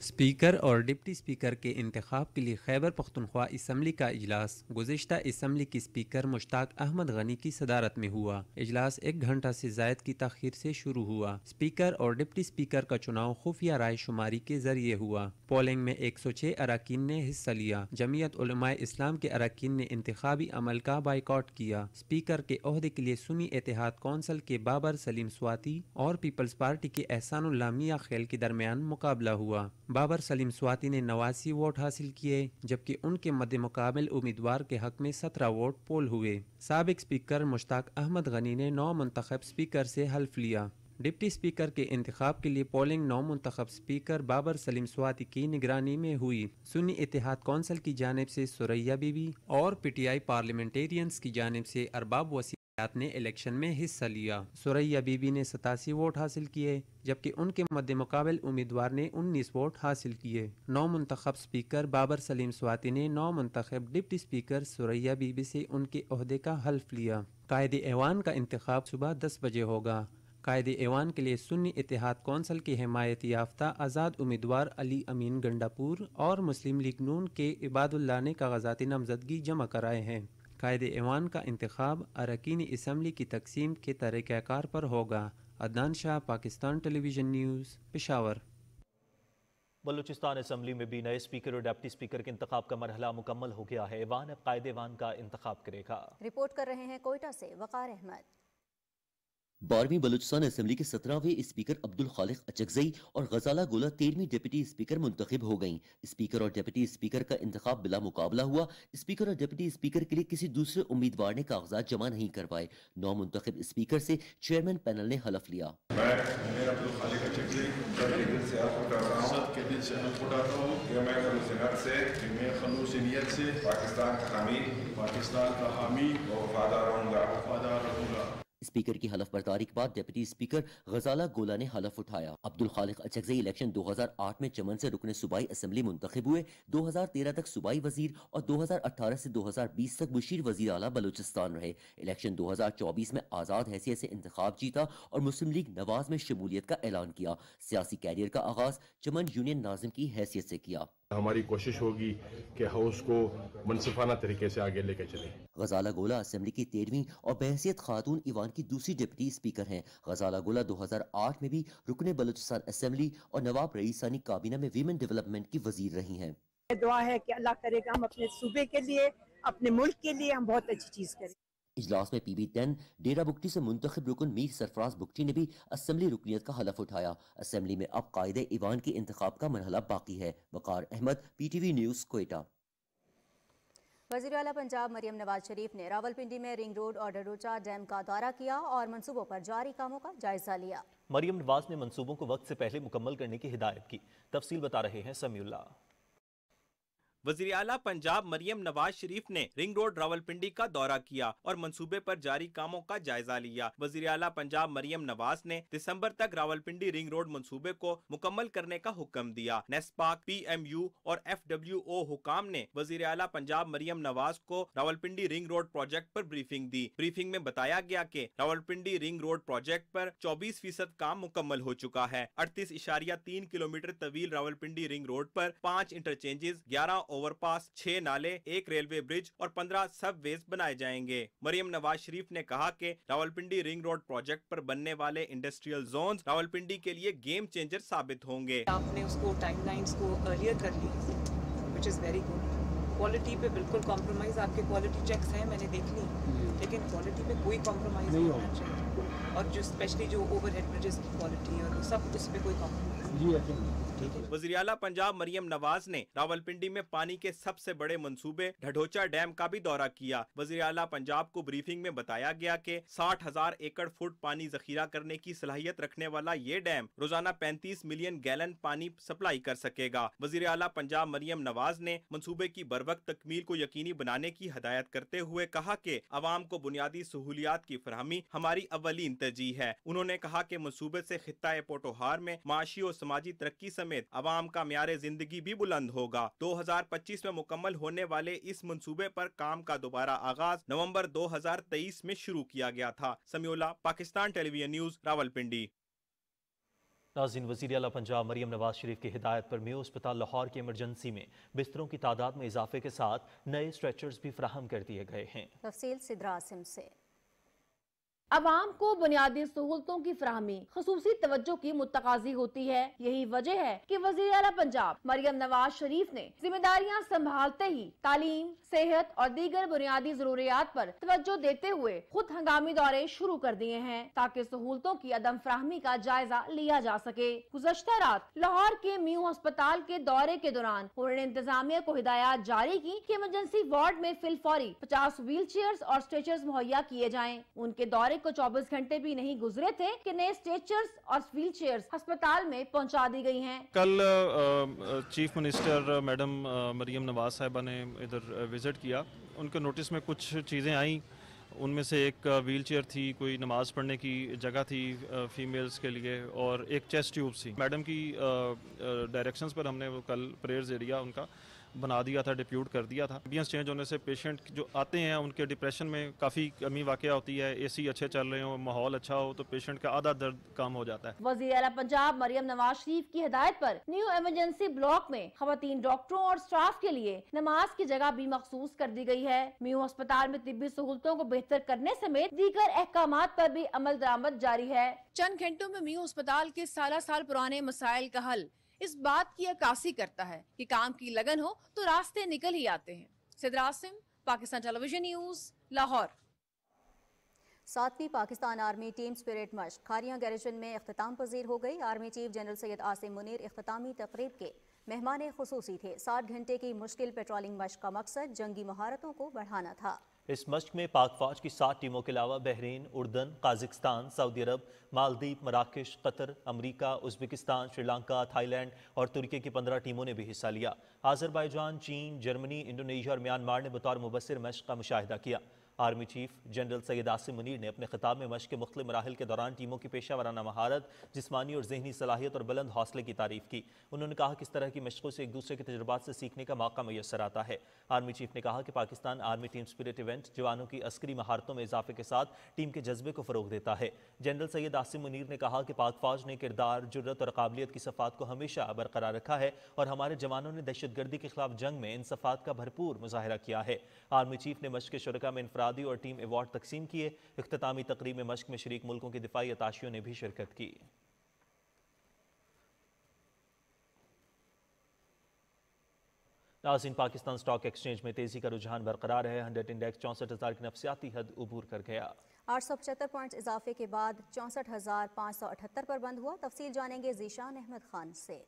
स्पीकर और डिप्टी स्पीकर के इंतखब के लिए खैबर पख्तनख्वा इसम्बली का अजलास गुजशत इसम्बली की स्पीकर मुश्ताक अहमद गनी की सदारत में हुआ अजलास एक घंटा से जायद की तखीर से शुरू हुआ स्पीकर और डिप्टी स्पीकर का चुनाव खुफिया राय शुमारी के जरिए हुआ पोलिंग में एक सौ छः अरकान ने हिस्सा लिया जमीयत इस्लाम के अरकान ने इंतबी अमल का बाइकआउट किया स्पीकर के अहदे के लिए सुनी एतिहाद कौंसल के बाबर सलीम स्वाति और पीपल्स पार्टी के एहसान मियाँ खेल के दरमियान मुकाबला हुआ बाबर सलीम स्वाति ने नवासी वोट हासिल किए जबकि उनके मद्दे मुकाबल उम्मीदवार के हक में सत्रह वोट पोल हुए सबक स्पीकर मुश्ताक अहमद गनी ने नौ मंतखब स्पीकर से हल्फ लिया डिप्टी स्पीकर के इंतखब के लिए पोलिंग नौ मंतखब स्पीकर बाबर सलीम स्वाति की निगरानी में हुई सुन्नी इतिहाद कौंसिल की जानब से सुरैया बीबी और आई पार्लियामेंटेरियंस की जानब से अरबाब वसी ने इलेक्शन में हिस्सा लिया सुरैया बीबी ने सतासी वोट हासिल किए जबकि उनके मद्दे मुकाबल उम्मीदवार ने उन्नीस वोट हासिल किए नौ मंतखब स्पीकर बाबर सलीम स्वाति ने नौ मंतखब डिप्टी स्पीकर सुरैया बीबी से उनके अहदे का हल्फ लिया कायद एवान का इंतखब सुबह दस बजे होगा कायद एवान के लिए सुन्नी इतिहाद कौंसल की हमायत याफ्ता आज़ाद उम्मीदवार अली अमीन गंडापुर और मुस्लिम लीग नून के इबादुल्ला ने कागजाती नामजदगी जमा कराए हैं कायद ऐवान का इंतबाब अरकनी इसम्बली की तकसीम के तरीकार पर होगा Adnan Shah Pakistan television news Peshawar Balochistan assembly में भी नए स्पीकर और डेप्टी स्पीकर के इंतब का मरहला मुकम्मल हो गया है ऐवान अब कायदे ऐवान का इंतबाब करेगा रिपोर्ट कर रहे हैं कोयटा से वकार अहमद बारहवीं बलूचिस्तान असम्बली के सत्रहवें स्पीकर अब्दुल खालिक अचकजई और गजाला गोला तेरहवीं डिप्टी स्पीकर मुंतखब हो गई स्पीकर और डिप्टी स्पीकर का इंतबाब बिला मुकाबला हुआ स्पीकर और डिप्टी स्पीकर के लिए किसी दूसरे उम्मीदवार ने कागजात जमा नहीं करवाए नौ मुंतब स्पीकर से चेयरमैन पैनल ने हलफ लिया स्पीकर की हलफ बर्दारी के बाद डिप्टी स्पीकर गजाला गोला ने हलफ उठाया अब्दुल खालिक अचगजई इलेक्शन 2008 में चमन से रुकने सूबाई असम्बली मुंतब हुए 2013 तक सूबाई वजीर और 2018 से 2020 तक बशीर वजीर अला बलोचिस्तान रहे इलेक्शन 2024 में आज़ाद हैसियत से इंतखब जीता और मुस्लिम लीग नवाज में शमूलियत का ऐलान किया सियासी कैरियर का आगाज चमन यूनियन नाजिम की हैसियत से किया हमारी कोशिश होगी कि हाउस को मनसफाना तरीके से आगे लेके चले गजाला गोला असम्बली की तेरहवीं और बहसीत खातून ईवान की दूसरी डिप्टी स्पीकर हैं गजाला गोला 2008 में भी रुकने बलोचिस्तान असम्बली और नवाब रईसानी काबीना में वीमेन डेवलपमेंट की वजीर रही हैं दुआ है कि अल्लाह करेगा हम अपने सूबे के लिए अपने मुल्क के लिए हम बहुत अच्छी चीज़ करें इजलास में P B ten Dera Bugti से मुंतब रुकन मीर सरफराज बुगटी ने भी असम्बली रुकनीत का हलफ उठाया असम्बली में अब कायद ईवान के इंतखब का मरहला बाकी है Waqar Ahmed P T V news Quetta वजी अला पंजाब मरियम नवाज शरीफ ने रावलपिंडी में रिंग रोड और डरोचा डैम का दौरा किया और मनसूबों पर जारी कामों का जायजा लिया मरियम नवाज ने मनसूबों को वक्त से पहले मुकम्मल करने की हिदायत की तफसील बता रहे हैं समीउल्ला वजीर अला पंजाब मरियम नवाज शरीफ ने रिंग रोड रावलपिंडी का दौरा किया और मनसूबे पर जारी कामों का जायजा लिया वजीर अला पंजाब मरियम नवाज ने दिसंबर तक रावलपिंडी रिंग रोड मनसूबे को मुकम्मल करने का हुक्म दिया नेस्पाक पी एम यू और एफ डब्ल्यू ओ हुकाम ने वजीर अला पंजाब मरियम नवाज को रावलपिंडी रिंग रोड प्रोजेक्ट आरोप ब्रीफिंग दी ब्रीफिंग में बताया गया की रावलपिंडी रिंग रोड प्रोजेक्ट आरोप चौबीस फीसद काम मुकम्मल हो चुका है अड़तीस इशारिया तीन किलोमीटर तवील रावलपिंडी रिंग रोड आरोप पाँच इंटरचेंजेस ग्यारह ओवरपास छह नाले एक रेलवे ब्रिज और पंद्रह सब वेज बनाए जाएंगे मरियम नवाज शरीफ ने कहा कि रावलपिंडी रिंग रोड प्रोजेक्ट पर बनने वाले इंडस्ट्रियल जोन रावलपिंडी के लिए गेम चेंजर साबित होंगे आपने उसको टाइमलाइंस को अर्लियर कर ली इज़ वेरी गुड क्वालिटी पे बिल्कुल कॉम्प्रोमाइज़ आपके क्वालिटी चेक है मैंने देख ली लेकिन क्वालिटी पे कोई कॉम्प्रोमाइज़ नहीं होना चाहिए और जो स्पेशली जो ओवर हेड ब्रिजेस की क्वालिटी और सब उस पर कोई कॉम्प्रोमाइज़ वजी अला पंजाब मरियम नवाज ने रावलपिंडी में पानी के सबसे बड़े मनसूबे ढडोचा डैम का भी दौरा किया वजी अला पंजाब को ब्रीफिंग में बताया गया की साठ हजार एकड़ फुट पानी जखीरा करने की सलाहियत रखने वाला ये डैम रोजाना पैंतीस मिलियन गैलन पानी सप्लाई कर सकेगा वजीर अला पंजाब मरियम नवाज ने मनसूबे की बरवक तकमील को यकीनी बनाने की हदायत करते हुए कहा की आवाम को बुनियादी सहूलियात की फरहमी हमारी अवलीन तरजीह है उन्होंने कहा की मनसूबे ऐसी खिता पोटोहार में माशी और समाजी तरक्की समेत समेत आवाम का मैार जिंदगी भी बुलंद होगा दो हजार पच्चीस में मुकम्मल होने वाले इस मनसूबे पर काम का दोबारा आगाज नवम्बर दो हजार तेईस में शुरू किया गया था समयोला पाकिस्तान टेलीविजन न्यूज रावलपिंडी नाजिन वजी अला पंजाब मरीम नवाज शरीफ की हिदायत पर मेो अस्पताल लाहौर की इमरजेंसी में बिस्तरों की तादाद में इजाफे के साथ नए स्ट्रेचर्स भी फ्राहम कर दिए गए हैं तफसी सिद्रा से आवाम को बुनियादी सहूलतों की फ्राहमी खसूस तवज्जो की मुतकाजी होती है यही वजह है की वजी अला पंजाब मरियम नवाज शरीफ ने जिम्मेदारियाँ संभालते ही तालीम सेहत और दीगर बुनियादी जरूरियात आरोप तवज्जो देते हुए खुद हंगामी दौरे शुरू कर दिए हैं ताकि सहूलतों की अदम फ्राहमी का जायजा लिया जा सके गुजशत रात लाहौर के म्यू अस्पताल के दौरे के दौरान उन्होंने इंतजामिया को हिदायत जारी की इमरजेंसी वार्ड में फिल फौरी पचास व्हील चेयर और स्ट्रेचर्स मुहैया किए जाए उनके दौरे को 24 घंटे भी नहीं गुजरे थे कि नए स्ट्रेचर्स और व्हील चेयर अस्पताल में पहुंचा दी गई हैं। कल chief minister madam Maryam Nawaz साहिबा ने इधर विजिट किया उनके नोटिस में कुछ चीज़ें आई उनमें से एक व्हील चेयर थी कोई नमाज पढ़ने की जगह थी फीमेल्स के लिए और एक चेस्ट ट्यूब थी मैडम की डायरेक्शंस पर हमने वो कल प्रेयर्स एरिया उनका बना दिया था डिप्यूट कर दिया था एम्बियंस चेंज होने से पेशेंट जो आते हैं उनके डिप्रेशन में काफ़ी कमी वाक़ होती है ए सी अच्छे चल रहे हो माहौल अच्छा हो तो पेशेंट का आधा दर्द कम हो जाता है वजी अला पंजाब मरियम नवाज शरीफ की हिदायत पर न्यू एमरजेंसी ब्लॉक में खातन डॉक्टरों और स्टाफ के लिए नमाज की जगह भी मखसूस कर दी गई है म्यू अस्पताल में तिबी सहूलतों को बेहतर करने समेत दीगर अहकाम पर भी अमल दरामद जारी है चंद घंटों में मीयू अस्पताल के साला साल पुराने मसाइल का हल इस बात की अक्सी करता है कि काम की लगन हो तो रास्ते निकल ही आते हैं सिद्रा पाकिस्तान टेलीविजन न्यूज़ लाहौर सातवीं पाकिस्तान आर्मी टीम स्पिरिट मश खारिया गैरिजन में अख्ताम पजीर हो गई army chief general Syed Asim Munir अख्तामी तकरीब के मेहमान खसूसी थे सात घंटे की मुश्किल पेट्रोलिंग मश का मकसद जंगी महारतों को बढ़ाना था इस मश्क में पाक फौज की सात टीमों के अलावा बहरीन उर्दन काजिकस्तान सऊदी अरब मालदीप मराकश कतर अमरीका उज्बेकिस्तान श्रीलंका थाईलैंड और तुर्की की पंद्रह टीमों ने भी हिस्सा लिया आजरबाईजान चीन जर्मनी इंडोनेशिया और म्यांमार ने बतौर मुबसर मश्क का मुशाह किया army chief general Syed Asim Munir ने अपने खिताब में मश के मुख्त मराहल के दौरान टीमों की पेशा वराना महारत जिसमानी और जहनी सलाहियत और बुलंद हौसले की तारीफ की उन्होंने कहा कि इस तरह की मशक़ों से एक दूसरे के तजुर्बा से सीखने का मौका मैसर आता है आर्मी चीफ ने कहा कि Pakistan army team spirit event जवानों की अस्करी महारतों में इजाफे के साथ टीम के जज्बे को फ़रोग देता है जनरल सैद आसिम मुनीर ने कहा कि पाक फौज ने किरदार जरूरत और काबिलियत की सफात को हमेशा बरकरार रखा है और हमारे जवानों ने दहशतगर्दी के खिलाफ जंग में इन सफात का भरपूर मुजाहरा किया है आर्मी चीफ ने के शुरा में इंफ्रा अफरादी और टीम अवार्ड तकसीम किए अख्तामी तकरीब में मश्क में शरीक मुल्कों की दिफाई अताशियों ने भी शिरकत की नाजिन पाकिस्तान स्टॉक एक्सचेंज में तेजी का रुझान बरकरार है हंड्रेड इंडेक्स चौंसठ हज़ार की नफसियाती हद उबूर कर गया आठ सौ पचहत्तर पॉइंट इजाफे के बाद चौंसठ हज़ार पाँच सौ अठहत्तर पर बंद हुआ तफसील जानेंगे जीशान अहमद खान से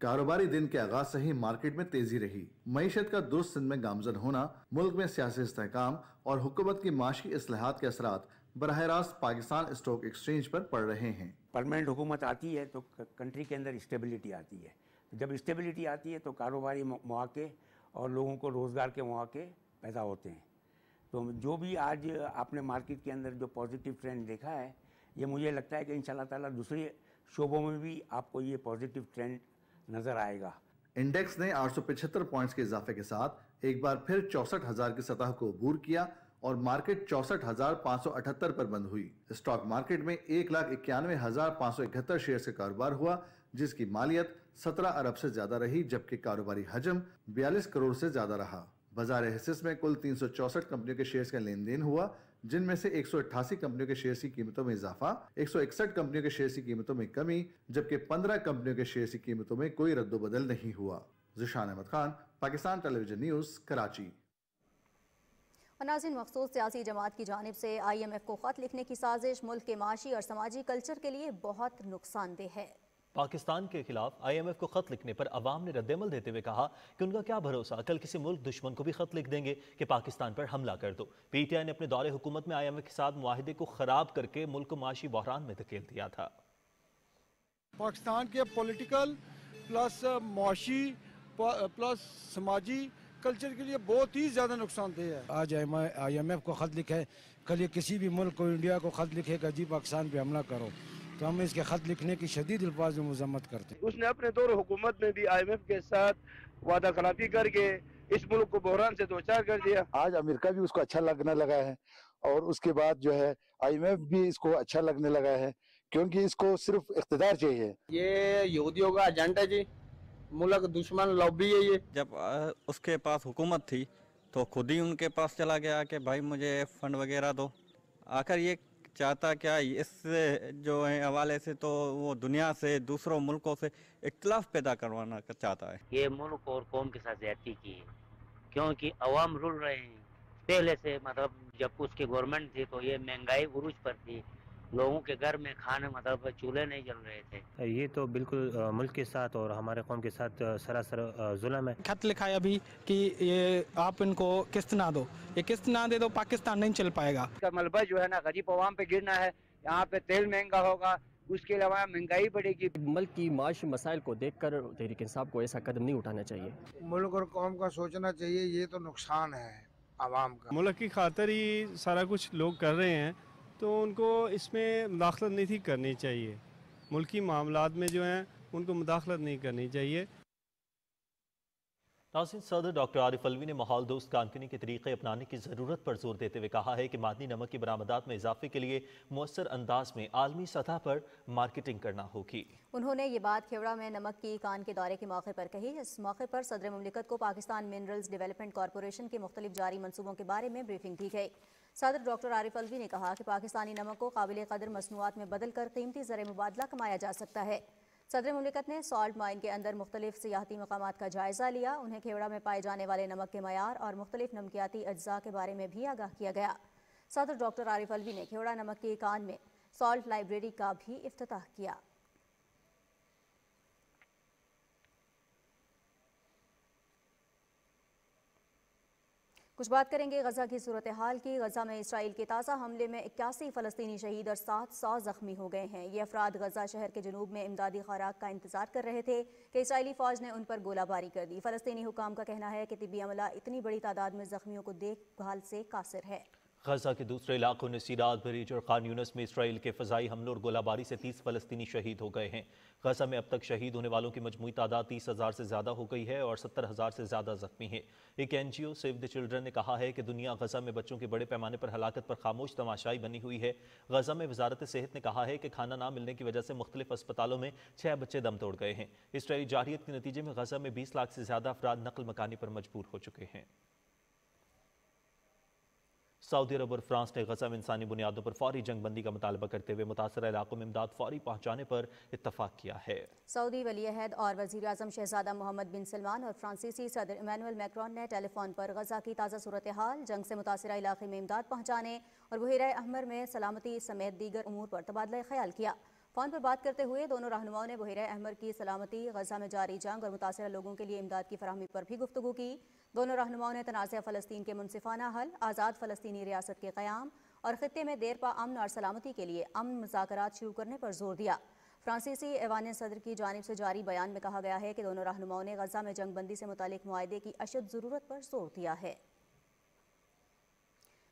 कारोबारी दिन के आगाज से ही मार्केट में तेजी रही मीशत का दुरुस्त में गामजन होना मुल्क में सियासी इसकाम और हुकूमत की माशी असलाहत के असरा बरह रास्त पाकिस्तान स्टॉक एक्सचेंज पर पड़ रहे हैं परमानेंट हुकूमत आती है तो कंट्री के अंदर स्टेबिलिटी आती है जब स्टेबिलिटी आती है तो कारोबारी मौके और लोगों को रोज़गार के मौके पैदा होते हैं तो जो भी आज आपने मार्केट के अंदर जो पॉजिटिव ट्रेंड देखा है ये मुझे लगता है कि इन शाह तूसरे शोबों में भी आपको ये पॉजिटिव ट्रेंड नजर आएगा इंडेक्स ने आठ पॉइंट्स के इजाफे के साथ एक बार फिर चौसठ हजार की सतह को अबूर किया और मार्केट चौसठ हजार पाँच सौ अठहत्तर पर बंद हुई स्टॉक मार्केट में एक लाख इक्यानवे हजार पाँच सौ इकहत्तर शेयर का कारोबार हुआ जिसकी मालियत सत्रह अरब से ज्यादा रही जबकि कारोबारी हजम बयालीस करोड़ से ज्यादा रहा बाजार हिस्से में कुल तीन कंपनियों के शेयर का लेन देन हुआ जिनमें से एक कंपनियों के शेयर की कीमतों में इजाफा एक कंपनियों के शेयर की कीमतों में कमी जबकि 15 कंपनियों के शेयर की कीमतों में कोई रद्दोबदल नहीं हुआ जिशान अहमद खान पाकिस्तान टेलीविजन न्यूज कराची नाजिन मखसूस सियासी जमात की जानब से आई एम एफ को ख़त लिखने की साजिश मुल्क के माशी और समाजी कल्चर के लिए बहुत नुकसानदेह है पाकिस्तान के खिलाफ आईएमएफ को खत लिखने पर अवाम ने रद्दमल देते हुए कहा कि उनका क्या भरोसा कल किसी मुल्क दुश्मन को भी खत लिख देंगे कि पाकिस्तान पर हमला कर दो पीटीआई ने अपने दौरे हुकूमत में आईएमएफ के साथ माहदे को खराब करके मुल्क को माशी बहरान में धकेल दिया था पाकिस्तान के पोलिटिकल प्लस माशी प्लस समाजी कल्चर के लिए बहुत ही ज़्यादा नुकसान है आज आई एम एफ को खत लिखे कल ये किसी भी मुल्क को इंडिया को खत लिखेगा जी पाकिस्तान पर हमला करो तो हम इसके ख़त लिखने की शदीद अल्फाज में मजम्मत करते हैं उसने अपने दौर हुकूमत में भी आई एम एफ के साथ वादा खिलाफी करके इस मुल्क को बहरान से दो चार कर दिया आज अमेरिका भी उसको अच्छा लगने लगा है और उसके बाद जो है आईएमएफ भी इसको अच्छा लगने लगा है क्योंकि इसको सिर्फ इकतदार चाहिए ये यहूदियों का एजेंडा जी मुल्क दुश्मन लॉबी है ये जब उसके पास हुकूमत थी तो खुद ही उनके पास चला गया कि भाई मुझे फंड वगैरह दो आखिर ये चाहता क्या इस जो है हवाले से तो वो दुनिया से दूसरों मुल्कों से इख्तलाफ पैदा करवाना चाहता है ये मुल्क और कौम के साथ ज्यादा की है क्योंकि अवाम रुल रहे हैं पहले से मतलब जब उसकी गवर्नमेंट थी तो ये महंगाई उरूज पर थी लोगों के घर में खाने मतलब चूल्हे नहीं जल रहे थे ये तो बिल्कुल मुल्क के साथ और हमारे कौम के साथ सरासर जुलम है खत लिखा है अभी कि ये आप इनको किस्त ना दो ये किस्त ना दे दो तो पाकिस्तान नहीं चल पाएगा मलबा जो है ना गरीब आवाम पे गिरना है यहाँ पे तेल महंगा होगा उसके अलावा महंगाई बढ़ेगी मुल्क की माशी मसाइल को देख कर तहरीक इंसाफ को ऐसा कदम नहीं उठाना चाहिए मुल्क और कौम का सोचना चाहिए ये तो नुकसान है आवाम का मुल्क की खातर ही सारा कुछ लोग कर रहे हैं तो उनको इसमें मुदाखलत नहीं करनी चाहिए मुल्की मामला में जो हैं उनको मुदाखलत नहीं करनी चाहिए नासिन सदर डॉक्टर आरिफ अलवी ने माहौल दोस्त कानकनी के तरीके अपनाने की ज़रूरत पर जोर देते हुए कहा है कि मादनी नमक की बरामदात में इजाफे के लिए मौसर अंदाज में आलमी सतह पर मार्केटिंग करना होगी उन्होंने ये बात खेवड़ा में नमक की कान के दौरे के मौके पर कही इस मौके पर सदर ममलिकत को पाकिस्तान मिनरल्स डेवलपमेंट कॉरपोरेशन के मुख्तलिफ जारी मनसूबों के बारे में ब्रीफिंग दी गई सदर डॉक्टर आरिफ अलवी ने कहा कि पाकिस्तानी नमक को काबिल कदर मसनूआत में बदल कर कीमती ज़र मुबादला कमाया जा सकता है सदर ममलिकत ने सॉल्ट माइन के अंदर मुख्तलिफ सियाती मकाम का जायज़ा लिया उन्हें खेवड़ा में पाए जाने वाले नमक के मैार और मुख्तलिफ नमकियाती अज्जा के बारे में भी आगाह किया गया सदर डॉक्टर आरिफ अलवी ने खेवड़ा नमक की कान में सॉल्ट लाइब्रेरी का भी अफ्ताह किया कुछ बात करेंगे गजा की सूरत हाल की गजा में इसराइल के ताज़ा हमले में इक्यासी फ़लस्तनी शहीद और सात सौ ज़ख्मी हो गए हैं ये अफराद गजा शहर के जनूब में इमदादी खुराक का इंतजार कर रहे थे कि इसराइली फ़ौज ने उन पर गोलाबारी कर दी फ़लस्तनी हुकाम का कहना है कि तिबी अमला इतनी बड़ी तादाद में ज़ख्मियों को देखभाल से कासर है गजा के दूसरे इलाकों ने सीराज बरीज और खान यूनस में इसराइल के फजाई हमलों और गोलाबारी से तीस फलस्तनी शहीद हो गए हैं गजा में अब तक शहीद होने वालों की मजमू तादाद तीस हज़ार से ज़्यादा हो गई है और सत्तर हज़ार से ज़्यादा जख्मी है एक N G O save the children ने कहा है कि दुनिया गजा में बच्चों के बड़े पैमाने पर हलाकत पर खामोश तमाशाई बनी हुई है गजा में वजारत सेहत ने कहा है कि खाना ना मिलने की वजह से मुख्तलिफ अस्पतालों में छः बच्चे दम तोड़ गए हैं इसराइली जारहियत के नतीजे में गजा में बीस लाख से ज़्यादा अफराद नकल मकानी पर मजबूर हो चुके हैं सऊदी अरब और फ्रांस ने गजा में इंसानी बुनियादों पर फौरी जंग बंदी का मुतालबा करते हुए मुतासर इलाकों में इमदाद फौरी पहुंचाने पर इतफाक किया है सऊदी वली अहद और वजी अजम शहजादा मोहम्मद बिन सलमान और फ्रांसीसी सदर इमानुअल मैक्रॉन ने टेलीफोन पर गजा की ताज़ा सूरत हाल जंग से मुतासर इलाके में इमदाद पहुँचाने और बहरा अहमर में सलामती समेत दीगर उमूर पर तबादला ख्याल किया फ़ोन पर बात करते हुए दोनों रहनुमाओं ने बहिर अहमर की सलामती गजा में जारी जंग और मुतासर लोगों के लिए इमदाद की फरहमी पर भी गुफ्तु की दोनों रहनुमाओं ने तनाज़ फ़लस्तीन के मुनफाना हल आज़ाद फलस्तनी रियासत के क़्याम और ख़त्े में देर पा अमन और सलामती के लिए अमन मुजाकर शुरू करने पर जोर दिया फ्रांसीसी ऐवान सदर की जानब से जारी बयान में कहा गया है कि दोनों रहनुमाओं ने गजा में जंगबंदी से मुतल माहे की अशद ज़रूरत पर जोर दिया है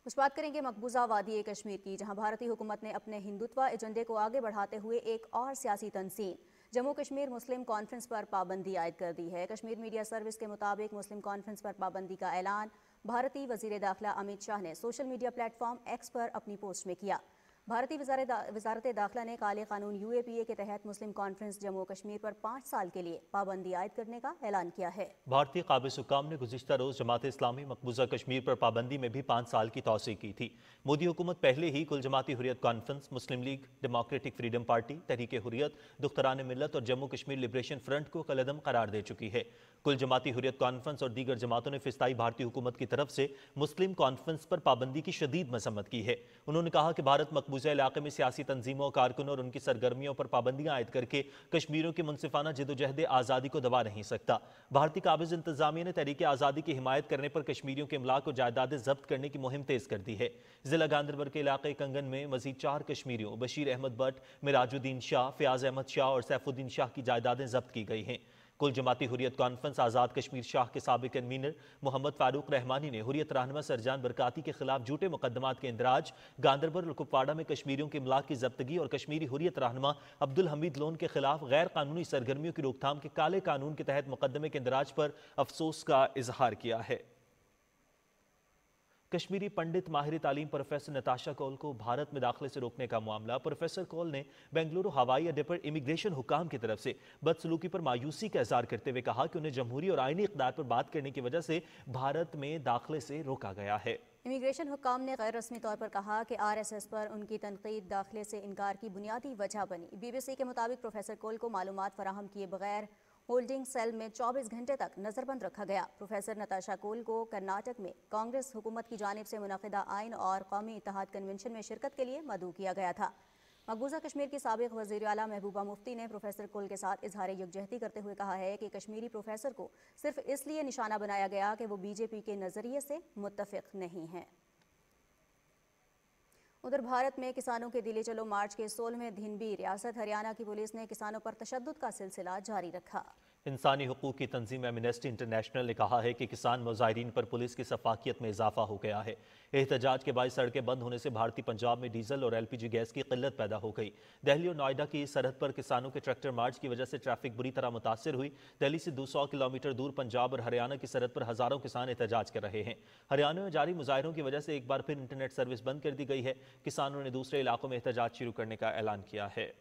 कुछ बात करेंगे मकबूजा वादी कश्मीर की जहां भारतीय हुकूमत ने अपने हिंदुत्व एजेंडे को आगे बढ़ाते हुए एक और सियासी तनसीम जम्मू कश्मीर मुस्लिम कॉन्फ्रेंस पर पाबंदी आयद कर दी है कश्मीर मीडिया सर्विस के मुताबिक मुस्लिम कॉन्फ्रेंस पर पाबंदी का ऐलान भारतीय वजीर दाखिला अमित शाह ने सोशल मीडिया प्लेटफॉर्म एक्स पर अपनी पोस्ट में किया भारतीय वजारत दाखिला ने काले कानून यू ए पी ए के तहत मुस्लिम कॉन्फ्रेंस जम्मू कश्मीर पर पाँच साल के लिए पाबंदी आयद करने का ऐलान किया है भारतीय काबिल हुकाम ने गुजशत रोज जमात इस्लामी मकबूजा कश्मीर पर पाबंदी में भी पाँच साल की तोसी की थी मोदी हुकूमत पहले ही कुल जमाती हुरियत कॉन्फ्रेंस मुस्लिम लीग डेमोक्रेटिक फ्रीडम पार्टी तहरीक हुरियत दुख्तरान मिलत और जम्मू कश्मीर लिब्रेशन फ्रंट को कलदम करार दे चुकी है कुल जमाती हुरियत कॉन्फ्रेंस और दीगर जमातों ने फिस्ताई भारतीय हुकूमत की तरफ से मुस्लिम कॉन्फ्रेंस पर पाबंदी की शदीद मसम्मत की है उन्होंने कहा कि भारत मकबूजा इलाके में सियासी तंजीमों कारकुनों और उनकी सरगर्मियों पर पाबंदियां आयद करके कश्मीरों की मुनफाना जदोजहद आज़ादी को दबा नहीं सकता भारतीय काबिज इंतजामिया ने तहरीक आज़ादी की हिमायत करने पर कश्मीरियों के अमलाक और जायदादें जब्त करने की मुहिम तेज़ कर दी है जिला गांधरबल के इलाके कंगन में मजीद चार कश्मीरियों बशीर अहमद भट्ट मिराजुद्दीन शाह फयाज अहमद शाह और सैफुद्दीन शाह की जायदादें जब्त की गई हैं कुल जमाती हुरियत कॉन्फ्रेंस आज़ाद कश्मीर शाह के सबक कन्वीनर मोहम्मद फारूक रहमानी ने हुरियत रहनमा सरजान बरकती के खिलाफ झूठे मुकदमा के इंदराज गांधरबल और कुपवाड़ा में कश्मीरियों के मिलाक की जब्तगी और कश्मीरी हुरियत रहनमा अब्दुल हमीद लोन के खिलाफ गैर कानूनी सरगर्मियों की रोकथाम के काले कानून के तहत मुकदमे के इंदराज पर अफसोस का इजहार किया है कश्मीरी पंडित माहिर तालीम प्रोफेसर नताशा कौल को भारत में दाखिले से रोकने का मामला प्रोफेसर कौल ने बेंगलुरु हवाई अड्डे पर इमिग्रेशन हुकाम की तरफ से बदसलूकी पर मायूसी का इजहार करते हुए कहा कि उन्हें जमहूरी और आईनी इकदार पर बात करने की वजह से भारत में दाखिले से रोका गया है इमिग्रेशन हुकाम ने गैर रस्मी तौर पर कहा कि आर एस एस पर उनकी तनकीद दाखिले से इनकार की बुनियादी वजह बनी बी बी सी के मुताबिक प्रोफेसर कोल को मालूम फराहम किए बगैर होल्डिंग सेल में 24 घंटे तक नज़रबंद रखा गया प्रोफेसर नताशा कोल को कर्नाटक में कांग्रेस हुकूमत की जानब से मुनदा आयन और कौमी इतिहाद कन्वेंशन में शिरकत के लिए मदू किया गया था मकबूजा कश्मीर की सबक वजी अला महबूबा मुफ्ती ने प्रोफेसर कुल के साथ इजहार यकजहती करते हुए कहा है कि कश्मीरी प्रोफेसर को सिर्फ इसलिए निशाना बनाया गया कि वो बीजेपी के नज़रिए से मुतफ़ नहीं हैं उधर भारत में किसानों के दिले चलो मार्च के सोलहवें दिन भी रियासत हरियाणा की पुलिस ने किसानों पर तशद का सिलसिला जारी रखा इंसानी हकूक़ की तंजीम एमिनेस्टी इंटरनेशनल ने कहा है कि किसान मुजाहरीन पर पुलिस की सफाकियत में इजाफा हो गया है एहतजाज के बाद सड़कें बंद होने से भारतीय पंजाब में डीजल और एल पी जी गैस की किल्लत पैदा हो गई दिल्ली और नोएडा की सरहद पर किसानों के ट्रैक्टर मार्च की वजह से ट्रैफिक बुरी तरह मुतासर हुई दिल्ली से दो सौ किलोमीटर दूर पंजाब और हरियाणा की सरहद पर हज़ारों किसान एहतजाज कर रहे हैं हरियाणा में जारी मुजाहरों की वजह से एक बार फिर इंटरनेट सर्विस बंद कर दी गई है किसानों ने दूसरे इलाकों में एहतजाज शुरू करने का ऐलान किया है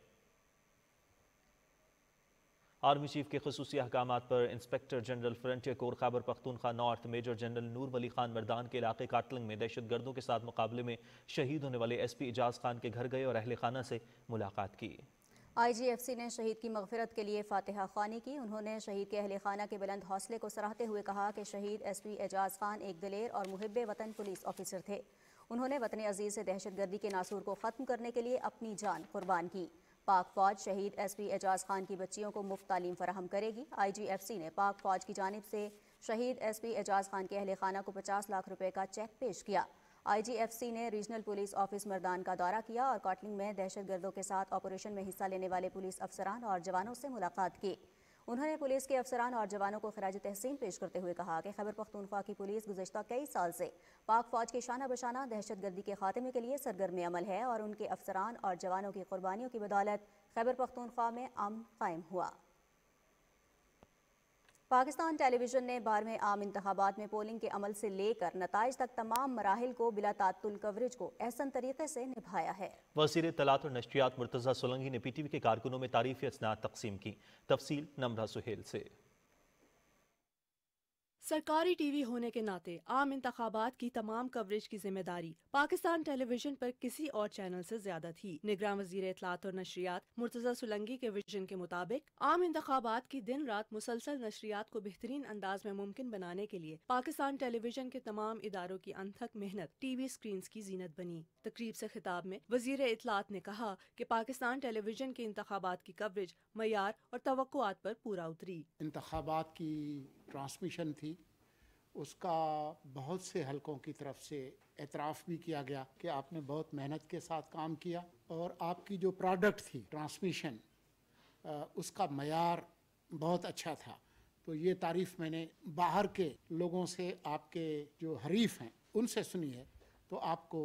आर्मी चीफ के खसूस अहकाम पर inspector general frontier corps Khyber Pakhtunkhwa north major general Noor Wali Khan Mardan के इलाके काटलंग में दहशत गर्दों के साथ मुकाबले में शहीद होने वाले एस पी एजाज खान के घर गए और अहल खाना से मुलाकात की आई जी एफ सी ने शहीद की मगफरत के लिए फातहा खानी की उन्होंने शहीद के अहल खाना के बुलंद हौसले को सराहते हुए कहा कि शहीद एस पी एजाज खान एक दिलेर और मुहब वतन पुलिस ऑफिसर थे उन्होंने वतन अजीज़ से दहशत गर्दी के नासूर को ख़त्म करने के लिए अपनी जान कुर्बान की पाक फौज शहीद एस पी एजाज खान की बच्चियों को मुफ्त तालीम फराहम करेगी आई जी एफ सी ने पाक फौज की जानब से शहीद एस पी एजाज खान के अहल खाना को पचास लाख रुपये का चेक पेश किया आई जी एफ सी ने रीजनल पुलिस ऑफिस मरदान का दौरा किया और कॉटलिंग में दहशत गर्दों के साथ ऑपरेशन में हिस्सा लेने वाले पुलिस अफसरान और जवानों से मुलाकात की उन्होंने पुलिस के अफसरान और जवानों को खराज तहसीन पेश करते हुए कहा कि खैबर पख्तूनख्वा की पुलिस गुजशत कई साल से पाक फौज के शाना बशाना दहशत गर्दी के खात्मे के लिए सरगर्म अमल है और उनके अफसरान और जवानों की कुर्बानियों की बदौलत खैबर पख्तूनख्वा में अम कायम हुआ पाकिस्तान टेलीविजन ने बारहवें आम इंतबात में पोलिंग के अमल से लेकर नतज तक तमाम मराहल को बिला तातुल कवरेज को एहसन तरीके से निभाया है वजीर तलात और नशियात मुर्तज़ा सोलंगी ने पी टी वी के कारकुनों में तारीफ़ी असनात तकसीम की तफसील नम्रा सुहेल से सरकारी टीवी होने के नाते आम इंतबात की तमाम कवरेज की जिम्मेदारी पाकिस्तान टेलीविजन पर किसी और चैनल से ज्यादा थी निगरान वजीर इतलात और नशरियात मुर्तजा सुलंगी के विजन के मुताबिक आम इंतबात की दिन रात मुसलसल नशरियात को बेहतरीन अंदाज में मुमकिन बनाने के लिए पाकिस्तान टेलीविजन के तमाम इदारों की अनथक मेहनत टीवी स्क्रीन की जीनत बनी तकरीब ऐसी खिताब में वजीर इतलात ने कहा की पाकिस्तान टेलीविजन के इंतबात की कवरेज मैार और तो पर पूरा उतरी इंतबात की ट्रांसमिशन थी उसका बहुत से हलकों की तरफ से एतराफ़ भी किया गया कि आपने बहुत मेहनत के साथ काम किया और आपकी जो प्रोडक्ट थी ट्रांसमिशन उसका मैार बहुत अच्छा था तो ये तारीफ़ मैंने बाहर के लोगों से आपके जो हरीफ हैं उनसे सुनी है तो आपको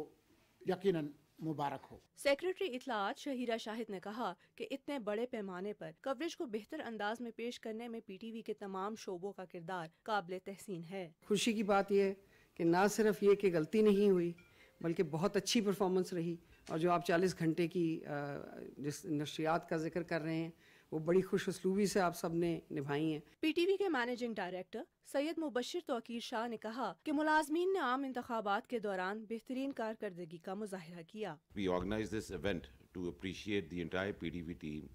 यकीनन मुबारक हो सेक्रेटरी इतलात शहीरा शाहिद ने कहा कि इतने बड़े पैमाने पर कवरेज को बेहतर अंदाज में पेश करने में पीटीवी के तमाम शोबों का किरदार काबिल तहसीन है खुशी की बात यह कि ना सिर्फ ये कि गलती नहीं हुई बल्कि बहुत अच्छी परफॉर्मेंस रही और जो आप 40 घंटे की जिस नशियात का जिक्र कर रहे हैं वो बड़ी खुश उसलूबी से आप सब ने निभाई हैं पीटीवी के मैनेजिंग डायरेक्टर सैयद मुबशर तोकीर शाह ने कहा कि मुलाजमीन ने आम इंतबात के दौरान बेहतरीन कारकर्दगी का मुजाहरा किया we organise this event to appreciate the entire PTV team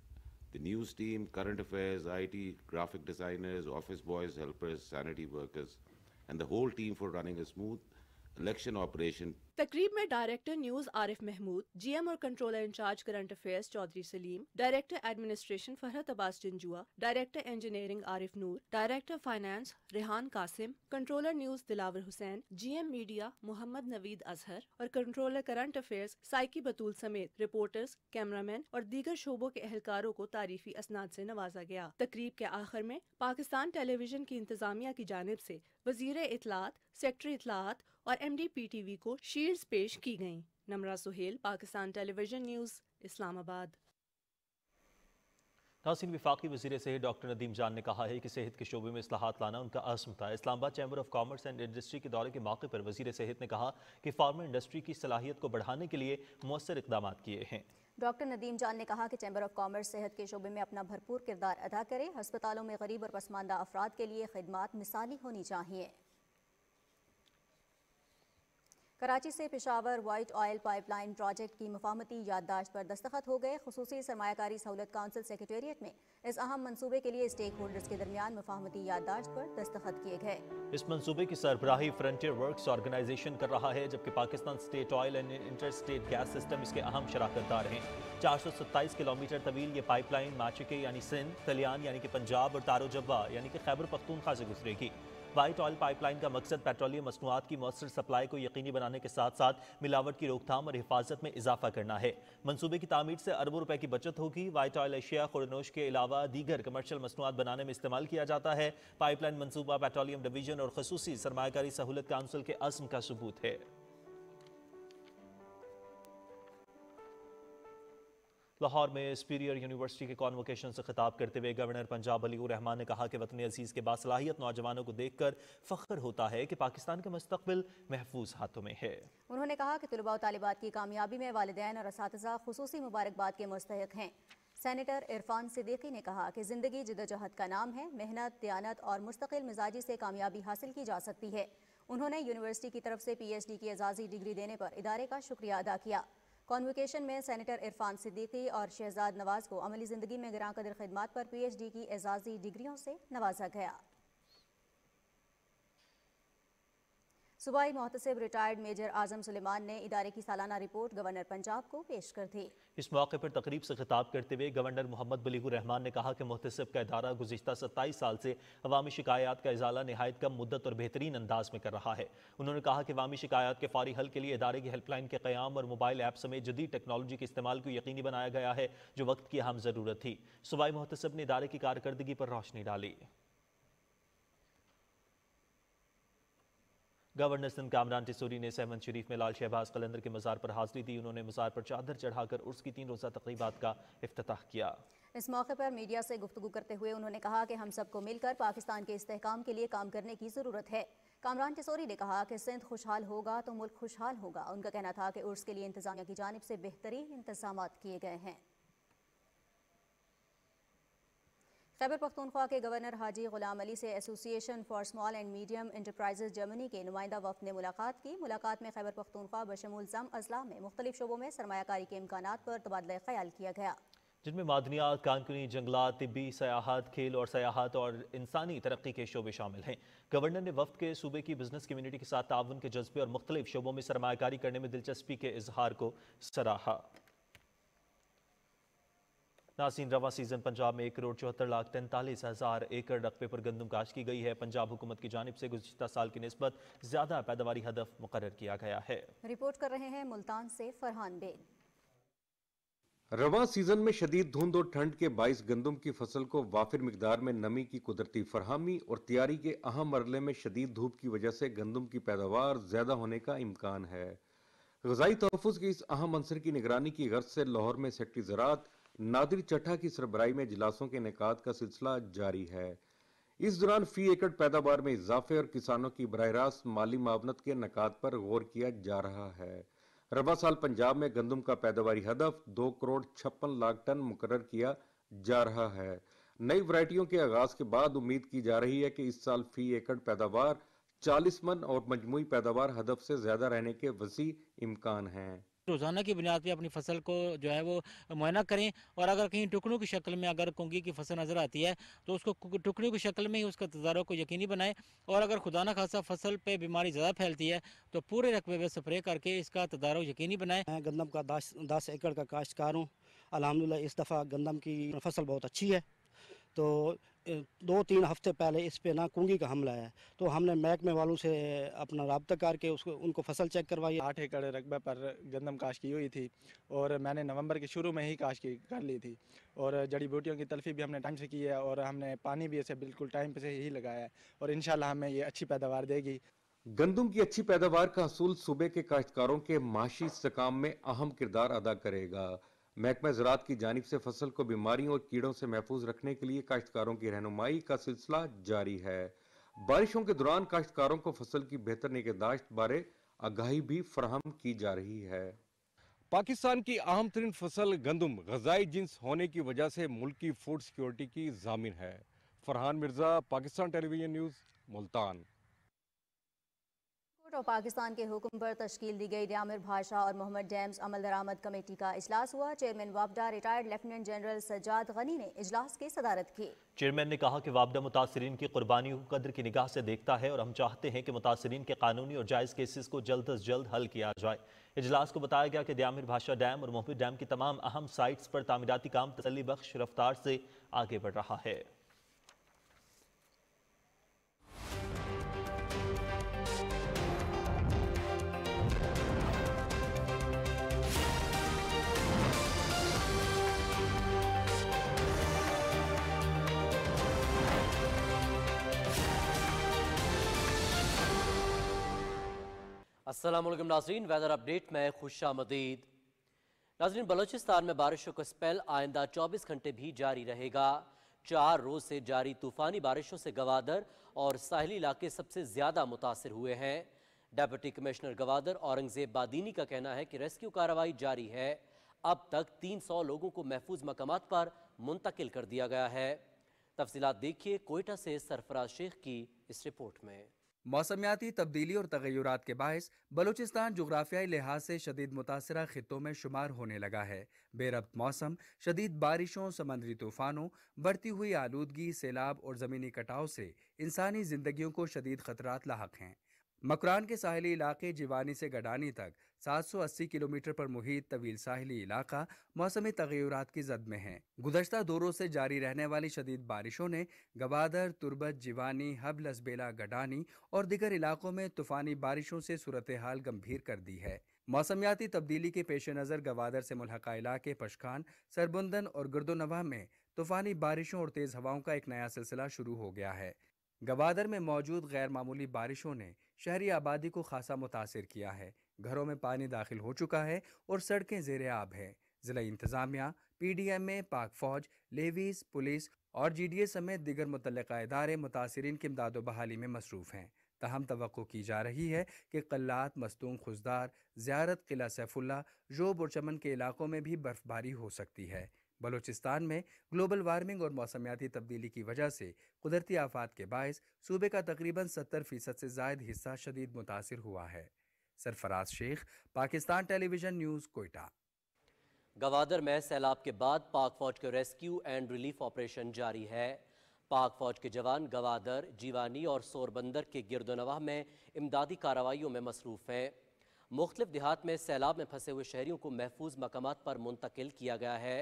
the news team, current affairs, IT, graphic designers, office boys, helpers, sanitary workers, and the whole team for running a smooth election operation तकरीब में director news Arif Mahmood GM और controller incharge current affairs Chaudhry Saleem director administration Farhat Abbas Janjua director engineering Arif Noor director finance Rehan Qasim controller news Dilawar Hussain GM media Mohammad Naveed Azhar और controller current affairs Saiqa Batool समेत रिपोर्टर्स कैमरामैन और दीगर शोबों के एहलकारों को तारीफी असनाद से नवाजा गया तकरीब के आखिर में पाकिस्तान टेलीविजन की इंतजामिया की जानब ऐसी वजीर इतलात सेक्टरी इतलात और M D P T V को शी तस्वीर पेश की गई नमरा सुहेल पाकिस्तान टेलीविजन न्यूज़ इस्लामाबाद नासिन विफाकी वजी सेहत डॉक्टर नदीम जान ने कहा है कि सेहत के शोबे में असलाहत लाना उनका असम था Islamabad chamber of commerce and industry के दौरे के मौके पर वजीर सेहत ने कहा कि फार्मा इंडस्ट्री की सलाहियत को बढ़ाने के लिए मौसर इकदाम किए हैं डॉक्टर नदीम जान ने कहा कि चैम्बर ऑफ कॉमर्स सेहत के शोबे में अपना भरपूर किरदार अदा करे हस्पतालों में गरीब और पसमानदा अफराद के लिए खदमात मिसाली होनी चाहिए कराची से Peshawar white oil pipeline project की मफामती याददाश्त पर दस्तखत हो गए खसूसी सरमाकारी सहूलत काउंसिल सेक्रेटेरिएट में इस अहम मनसूबे के लिए स्टेक होल्डर्स के दरमियान मफामती याददाश्त पर दस्तखत किए गए इस मनसूबे की सरबराही फ्रंटियर वर्क्स ऑर्गेनाइजेशन कर रहा है जबकि Pakistan state oil and inter state gas system इसके अहम शराकतदार हैं चार सौ सत्ताईस किलोमीटर तवील ये पाइपलाइन माचिके यानी सिंध तलियान यानी कि पंजाब और तारो जब्बा यानी कि खैबर पख्तूनखा से गुजरेगी वाइट ऑयल पाइपलाइन का मकसद पेट्रोलियम मसनूआत की मौसर सप्लाई को यकीनी बनाने के साथ साथ मिलावट की रोकथाम और हिफाजत में इजाफा करना है मनसूबे की तमीर से अरबों रुपए की बचत होगी वाइट ऑयल एशिया खुरनोश के अलावा दीगर कमर्शल मसनूआत बनाने में इस्तेमाल किया जाता है पाइपलाइन मनसूबा पेट्रोलियम डिवीजन और खसूसी सरमाकारी सहूलत काउंसिल के अज़म का सबूत है लाहौर में स्पीरियर यूनिवर्सिटी के कॉन्वोकेशन से खिताब करते हुए गवर्नर पंजाब अली रहमान ने कहा कि वतन अजीज़ के बासलाहियत नौजवानों को देख कर फ़ख्र होता है कि पाकिस्तान का मुस्तबिल महफूज हाथों में है उन्होंने कहा कि तलबा तलबात की कामयाबी में वालदेन और इस खूस मुबारकबाद के मुस्तक हैं सैनेटर इरफान सिद्दीकी ने कहा कि ज़िंदगी जदोजहद का नाम है मेहनत दयानत और मुस्तकिल मिजाजी से कामयाबी हासिल की जा सकती है उन्होंने यूनिवर्सिटी की तरफ से पीएचडी की एजाजी डिग्री देने पर इदारे का शुक्रिया अदा किया कॉन्वोकेशन में सैनिटर इरफान सिद्दीकी और शहजाद नवाज को अमली ज़िंदगी में ग्रां कदर खदमात पर पी एच डी की एजाजी डिग्रियों से नवाजा गया सूबाई मोहतसब रिटायर्ड मेजर आजम सुलेमान ने इदारे की सालाना रिपोर्ट गवर्नर पंजाब को पेश कर दी इस मौके पर तकरीब से खिताब करते हुए गवर्नर मोहम्मद बलीगुर रहमान ने कहा कि मोहतसब का इदारा गुजशत सत्ताईस साल से अवामी शिकायात का इजाला नहायत कम मुद्दत और बेहतरीन अंदाज में कर रहा है उन्होंने कहा कि अवामी शिकायात के फारी हल के लिए इदारे की हेल्पलाइन के क्याम और मोबाइल ऐप समेत जदीद टेक्नोलॉजी के इस्तेमाल को यकीनी बनाया गया है जो वक्त की अहम ज़रूरत थी सुबाई मोहतसब ने इदारे की कारकर्दगी पर रोशनी डाली गवर्नर सिंध कामरान टिसोरी ने सहमद शरीफ में लाल शहबाज कलंदर के मज़ार पर हाजिरी दी उन्होंने मज़ार पर चादर चढ़ाकर उर्स की तीन रोज़ा तकरीबा का अफ्ताह किया इस मौके पर मीडिया से गुफ्तु करते हुए उन्होंने कहा कि हम सबको मिलकर पाकिस्तान के इसकाम के लिए काम करने की ज़रूरत है कामरान टिसोरी ने कहा कि सिंध खुशहाल होगा तो मुल्क खुशहाल होगा उनका कहना था कि उर्स के लिए इंतजामिया की जानब से बेहतरीन इंतजाम किए गए हैं खैबर पख्तूनख्वा के गवर्नर हाजी गुलाम अली से association for small and medium enterprises Germany के नुमाइंदा वफद ने मुलाकात की मुलाकात में खैबर पख्तूनख्वा बशमूल जम अजला में मुख्तलिफ शोबों में सरमाकारी के इम्कान पर तबादला ख्याल किया गया जिनमें मादनियात कानकुनी जंगलात तबी सयाहत खेल और सयाहत और इंसानी तरक्की के शोबे शामिल हैं गवर्नर ने वफद के सूबे की बिजनेस कम्यूनिटी के साथ ताउन के जज्बे और मुख्तलिफ शोबों में सरमाकारी करने में दिलचस्पी के इजहार को सराहा नासिन रवा सीजन पंजाब में एक करोड़ चौहत्तर लाख तैंतालीस हज़ार एकड़ रकबे पर गंदम काश की गई है पंजाब हुकूमत की जानब से गुजशत साल की नस्बत ज़्यादा पैदावारी हदफ मुकर किया गया है रिपोर्ट कर रहे हैं मुल्तान से फरहान बेग रवा सीजन में शदीद धुंध और ठंड के बाईस गंदम की फसल को वाफिर मकदार में नमी की कुदरती फरहमी और तैयारी के अहम मरले में शदीद धूप की वजह से गंदम की पैदावार ज़्यादा होने का इम्कान है गजाई तहफ़ के इस अहम अंसर की निगरानी की गर्ज से लाहौर में सेक्ट्री ज़रात नादिर चड्ढा की सरबराई में इजलासों के निकात का सिलसिला जारी है इस दौरान फी एकड़ पैदावार में इजाफे और किसानों की बरह रास्त माली मावनत के निकात पर गौर किया जा रहा है रबा साल पंजाब में गंदम का पैदावारी हदफ दो करोड़ छप्पन लाख टन मुकर किया जा रहा है नई वरायटियों के आगाज के बाद उम्मीद की जा रही है कि इस साल फी एकड़ पैदावार चालीस मन और मजमू पैदावार हदफ से ज्यादा रहने के वसी इम्कान हैं रोज़ाना की बुनियाद पर अपनी फसल को जो है वो मुआयना करें और अगर कहीं टुकड़ों की शक्ल में अगर कुंगी की फसल नज़र आती है तो उसको टुकड़ों की शक्ल में ही उसका तजारों को यकीनी बनाएं और अगर खुदा न खासा फसल पर बीमारी ज़्यादा फैलती है तो पूरे रकबे में स्प्रे करके इसका तदारा यकीनी बनाएं मैं गंदम का दस दस एकड़ का काश्तकार हूँ अलहमदिल्ला इस दफ़ा गंदम की फसल बहुत अच्छी है तो दो तीन हफ्ते पहले इस पे ना कुंगी का हमला है तो हमने महकमे वालों से अपना रबता करके उसको उनको फसल चेक करवाई आठ एकड़ रकबे पर गंदम काश की हुई थी और मैंने नवंबर के शुरू में ही काश की कर ली थी और जड़ी बूटियों की तलफी भी हमने टाइम से की है और हमने पानी भी इसे बिल्कुल टाइम से ही लगाया है और इन हमें ये अच्छी पैदावार देगी गंदम की अच्छी पैदावार का असूल सूबे के काश्तकारों के माशी सकाम में अहम किरदार अदा करेगा महकमा ज़रात की जानब से फसल को बीमारियों और कीड़ों से महफूज रखने के लिए काश्तकारों की रहनुमाई का सिलसिला जारी है बारिशों के दौरान काश्तकारों को फसल की बेहतर निगहदाश्त बारे आगाही भी फ्राहम की जा रही है पाकिस्तान की अहम तरीन फसल गंदम गजाई जिन्स होने की वजह से मुल्क की फूड सिक्योरिटी की जामिन है फरहान मिर्ज़ा पाकिस्तान टेलीविजन न्यूज़ मुल्तान और पाकिस्तान के हुक्म पर तश्ल दी गई ड्यामिर भाषा और मोहम्मद डैम्स अमल दरामद कमेटी का अजलास हुआ चेयरमैन वापडा retired lieutenant general Sajjad Ghani ने अजलास की सदारत की चेयरमैन ने कहा कि वापडा मुतासरीन की कुर्बानी को कदर की निगाह से देखता है और हम चाहते हैं कि मुतासरीन के कानूनी और जायज़ केसेस को जल्द अज जल्द हल किया जाए इजलास को बताया गया कि दयामिर भाषा डैम और मोहम्मद डैम की तमाम अहम साइट्स पर तामीराती काम तसली बख्श रफ्तार से आगे बढ़ रहा है असलम नाजरीन वेदर अपडेट में खुश आमदीद नाजरीन बलोचिस्तान में बारिशों का स्पेल आइंदा 24 घंटे भी जारी रहेगा चार रोज से जारी तूफानी बारिशों से गवादर और साहली इलाके सबसे ज़्यादा मुतासर हुए हैं डेप्यूटी कमिश्नर गवादर औरंगजेब बादीनी का कहना है कि रेस्क्यू कार्रवाई जारी है अब तक 300 लोगों को महफूज मकाम पर मुंतकिल कर दिया गया है तफसीत देखिए कोयटा से सरफराज शेख की इस रिपोर्ट में मौसमियाती तब्दीली और तगैरत के बायस बलूचिस्तान जुग्राफियाई लिहाज से शदीद मुतासर ख़ितों में शुमार होने लगा है बेरब मौसम शदीद बारिशों समंदरी तूफ़ानों बढ़ती हुई आलूदगी सैलाब और ज़मीनी कटाव से इंसानी जिंदगी को शदीद ख़तरात लाक हैं मकरान के साहली इलाके जीवानी से गडानी तक 780 किलोमीटर पर मुहित तवील साहली इलाका मौसमी तगैर की जद में है गुजशत दो रोज से जारी रहने वाली शदीद बारिशों ने गवादर तुरबत जीवानी हब लसबेला गडानी और दिगर इलाकों में तूफानी बारिशों से सूरत हाल गंभीर कर दी है मौसमियाती तब्दीली के पेश नज़र गवादर से मुलहका इलाके पशखान सरबुंदन और गर्दोनवा में तूफानी बारिशों और तेज़ हवाओं का एक नया सिलसिला शुरू हो गया है गवादर में मौजूद गैर मामूली बारिशों ने शहरी आबादी को खासा मुतासर किया है घरों में पानी दाखिल हो चुका है और सड़कें जेर आब हैं जिला इंतजामिया ए पाक फौज लेवीज पुलिस और जीडीए समेत दिगर मुतल इदारे मुतासरीन की इमदाद बहाली में मसरूफ़ हैं तहम तो की जा रही है कि कल्लात मस्तूम खुशदार ज्यारत किला सैफुल्ला जोब और चमन के इलाकों में भी बर्फबारी हो सकती है बलूचिस्तान में ग्लोबल वार्मिंग और मौसमियाती तब्दीली की वजह से कुदरती आफात के बायस सूबे का तकरीबन सत्तर फीसद से जायद हिस्सा शदीद मुतासर हुआ है सरफराज शेख पाकिस्तान टेलीविजन न्यूज़ कोयटा गवादर में सैलाब के बाद पाक फौज के रेस्क्यू एंड रिलीफ ऑपरेशन जारी है पाक फौज के जवान गवादर जीवानी और सोरबंदर के गिरदोनवा में इमदादी कार्रवाइयों में मसरूफ़ हैं मुख्तलिफ देहात में सैलाब में फंसे हुए शहरीों को महफूज मकाम पर मुंतकिल किया गया है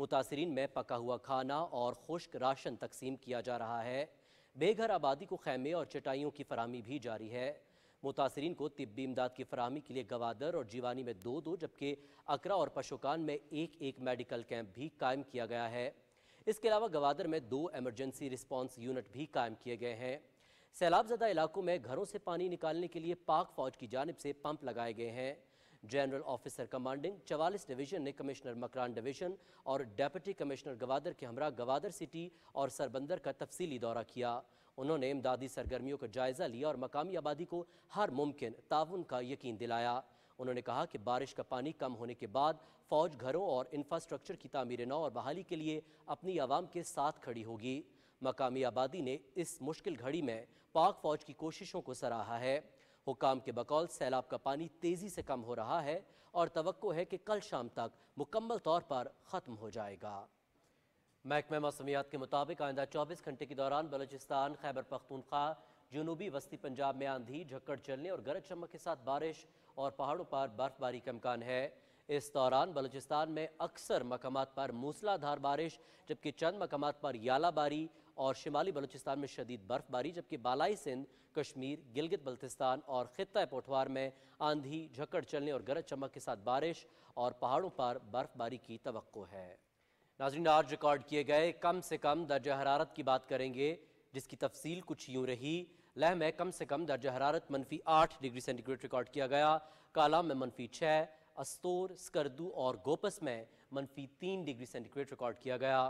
मुतासरीन में पका हुआ खाना और खुश्क राशन तकसीम किया जा रहा है बेघर आबादी को खैमे और चटाइयों की फरहमी भी जारी है मुतासरीन को तिब्बी इमदाद की फरहमी के लिए गवादर और जीवानी में दो दो जबकि अकरा और पशुकान में एक एक मेडिकल कैंप भी कायम किया गया है इसके अलावा गवादर में दो एमरजेंसी रिस्पॉन्स यूनिट भी कायम किए गए हैं सैलाबजदा इलाकों में घरों से पानी निकालने के लिए पाक फौज की जानब से पंप लगाए गए हैं जनरल ऑफिसर कमांडिंग चवालीस डिवीजन ने कमिश्नर मकरान डिवीजन और डेप्यूटी कमिश्नर गवादर के हमरा गवादर सिटी और सरबंदर का तफसीली दौरा किया उन्होंने इमदादी सरगर्मियों का जायजा लिया और मकामी आबादी को हर मुमकिन ताउन का यकीन दिलाया उन्होंने कहा कि बारिश का पानी कम होने के बाद फौज घरों और इंफ्रास्ट्रक्चर की तमीर नौ और बहाली के लिए अपनी आवाम के साथ खड़ी होगी मकामी आबादी ने इस मुश्किल घड़ी में पाक फौज की कोशिशों को सराहा है हुकाम के बकौल सैलाब का पानी तेज़ी से कम हो रहा है और तो है कि कल शाम तक मुकम्मल तौर पर ख़त्म हो जाएगा महकमे मौसमियात के मुताबिक आइंदा चौबीस घंटे के दौरान बलोचिस्तान खैबर पख्तूनख्वा जनूबी वस्ती पंजाब में आंधी झक्कड़ चलने और गरज चमक के साथ बारिश और पहाड़ों पर बर्फबारी का अम्कान है इस दौरान बलोचिस्तान में अक्सर मकाम पर मूसलाधार बारिश जबकि चंद मकाम पर यालाबारी और शिमाली बलूचिस्तान में शदीद बर्फबारी जबकि बालाई सिंध कश्मीर गिलगित बल्तिस्तान और ख़त्ता पोठवार में आंधी झक्कड़ चलने और गरज चमक के साथ बारिश और पहाड़ों पर बर्फबारी की तो है नाजरीन आज रिकॉर्ड किए गए कम से कम दर्ज हरारत की बात करेंगे जिसकी तफसील कुछ यूँ रही लह में कम से कम दर्ज हरारत मनफी आठ डिग्री सेंटीग्रेड रिकॉर्ड किया गया काला में मनफी छः अस्तोर स्कर्दू और गोपस में मनफी तीन डिग्री सेंटीग्रेड रिकॉर्ड किया गया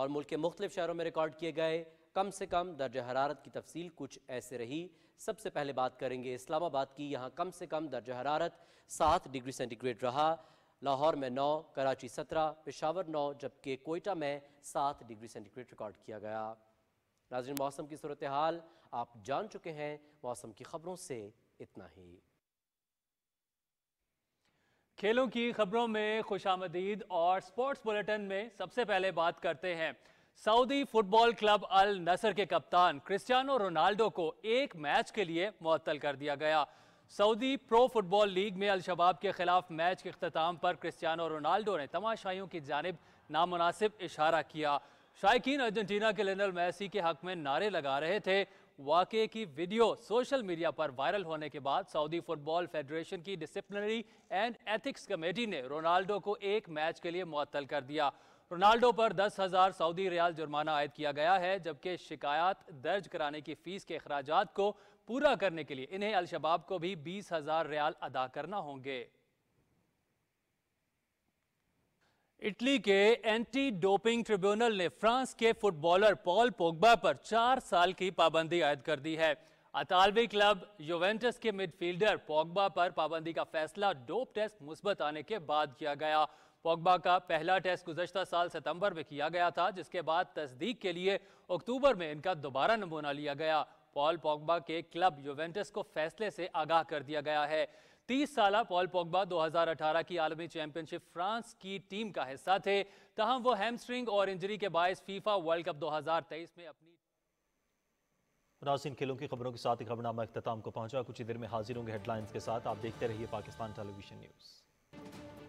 और मुल्क के मुख्तु शहरों में रिकॉर्ड किए गए कम से कम दर्ज हरारत की तफसील कुछ ऐसे रही सबसे पहले बात करेंगे इस्लामाबाद की यहाँ कम से कम दर्ज हरारत सात डिग्री सेंटीग्रेड रहा लाहौर में नौ कराची सत्रह पेशावर नौ जबकि कोयटा में सात डिग्री सेंटीग्रेड रिकॉर्ड किया गया नाजिन मौसम की सूरत हाल आप जान चुके हैं मौसम की खबरों से इतना ही खेलों की खबरों में खुश और स्पोर्ट्स बुलेटिन में सबसे पहले बात करते हैं Saudi football club Al Nassr के कप्तान क्रिस्टियानो रोनाल्डो को एक मैच के लिए मअतल कर दिया गया सऊदी प्रो फुटबॉल लीग में अल के खिलाफ मैच के अख्ताम पर क्रिस्टियानो रोनाल्डो ने तमाशाइयों की जानब नामनासिब इशारा किया शायकीन अर्जेंटीना के लेनल मैसी के हक में नारे लगा रहे थे वाक़े की वीडियो सोशल मीडिया पर वायरल होने के बाद सऊदी फुटबॉल फेडरेशन की डिसिप्लिनरी एंड एथिक्स कमेटी ने रोनाल्डो को एक मैच के लिए मुअत्तल कर दिया रोनाल्डो पर दस हज़ार सऊदी रियाल जुर्माना आयद किया गया है जबकि शिकायत दर्ज कराने की फ़ीस के अखराज को पूरा करने के लिए इन्हें अलशबाब को भी बीस हज़ार रियाल अदा करना होंगे इटली के एंटी डोपिंग ट्रिब्यूनल ने फ्रांस के फुटबॉलर पॉल पोगबा पर चार साल की पाबंदी आयद कर दी है अतालवी क्लब यूवेंटस के मिडफील्डर पोगबा पर पाबंदी का फैसला डोप टेस्ट मुस्बत आने के बाद किया गया पोगबा का पहला टेस्ट गुजशत साल सितंबर में किया गया था जिसके बाद तस्दीक के लिए अक्टूबर में इनका दोबारा नमूना लिया गया पॉल पोगबा के क्लब यूवेंटस को फैसले से आगाह कर दिया गया है तीस साल पॉल पोगबा 2018 की आलमी चैंपियनशिप फ्रांस की टीम का हिस्सा थे तहम वो हैमस्ट्रिंग और इंजरी के बायस फीफा वर्ल्ड कप 2023 में अपनी नाजिन खेलों की खबरों के साथ ही खबरनामा अख्ताम को पहुंचा कुछ ही देर में हाजिर होंगे हेडलाइंस के साथ आप देखते रहिए पाकिस्तान टेलीविजन न्यूज़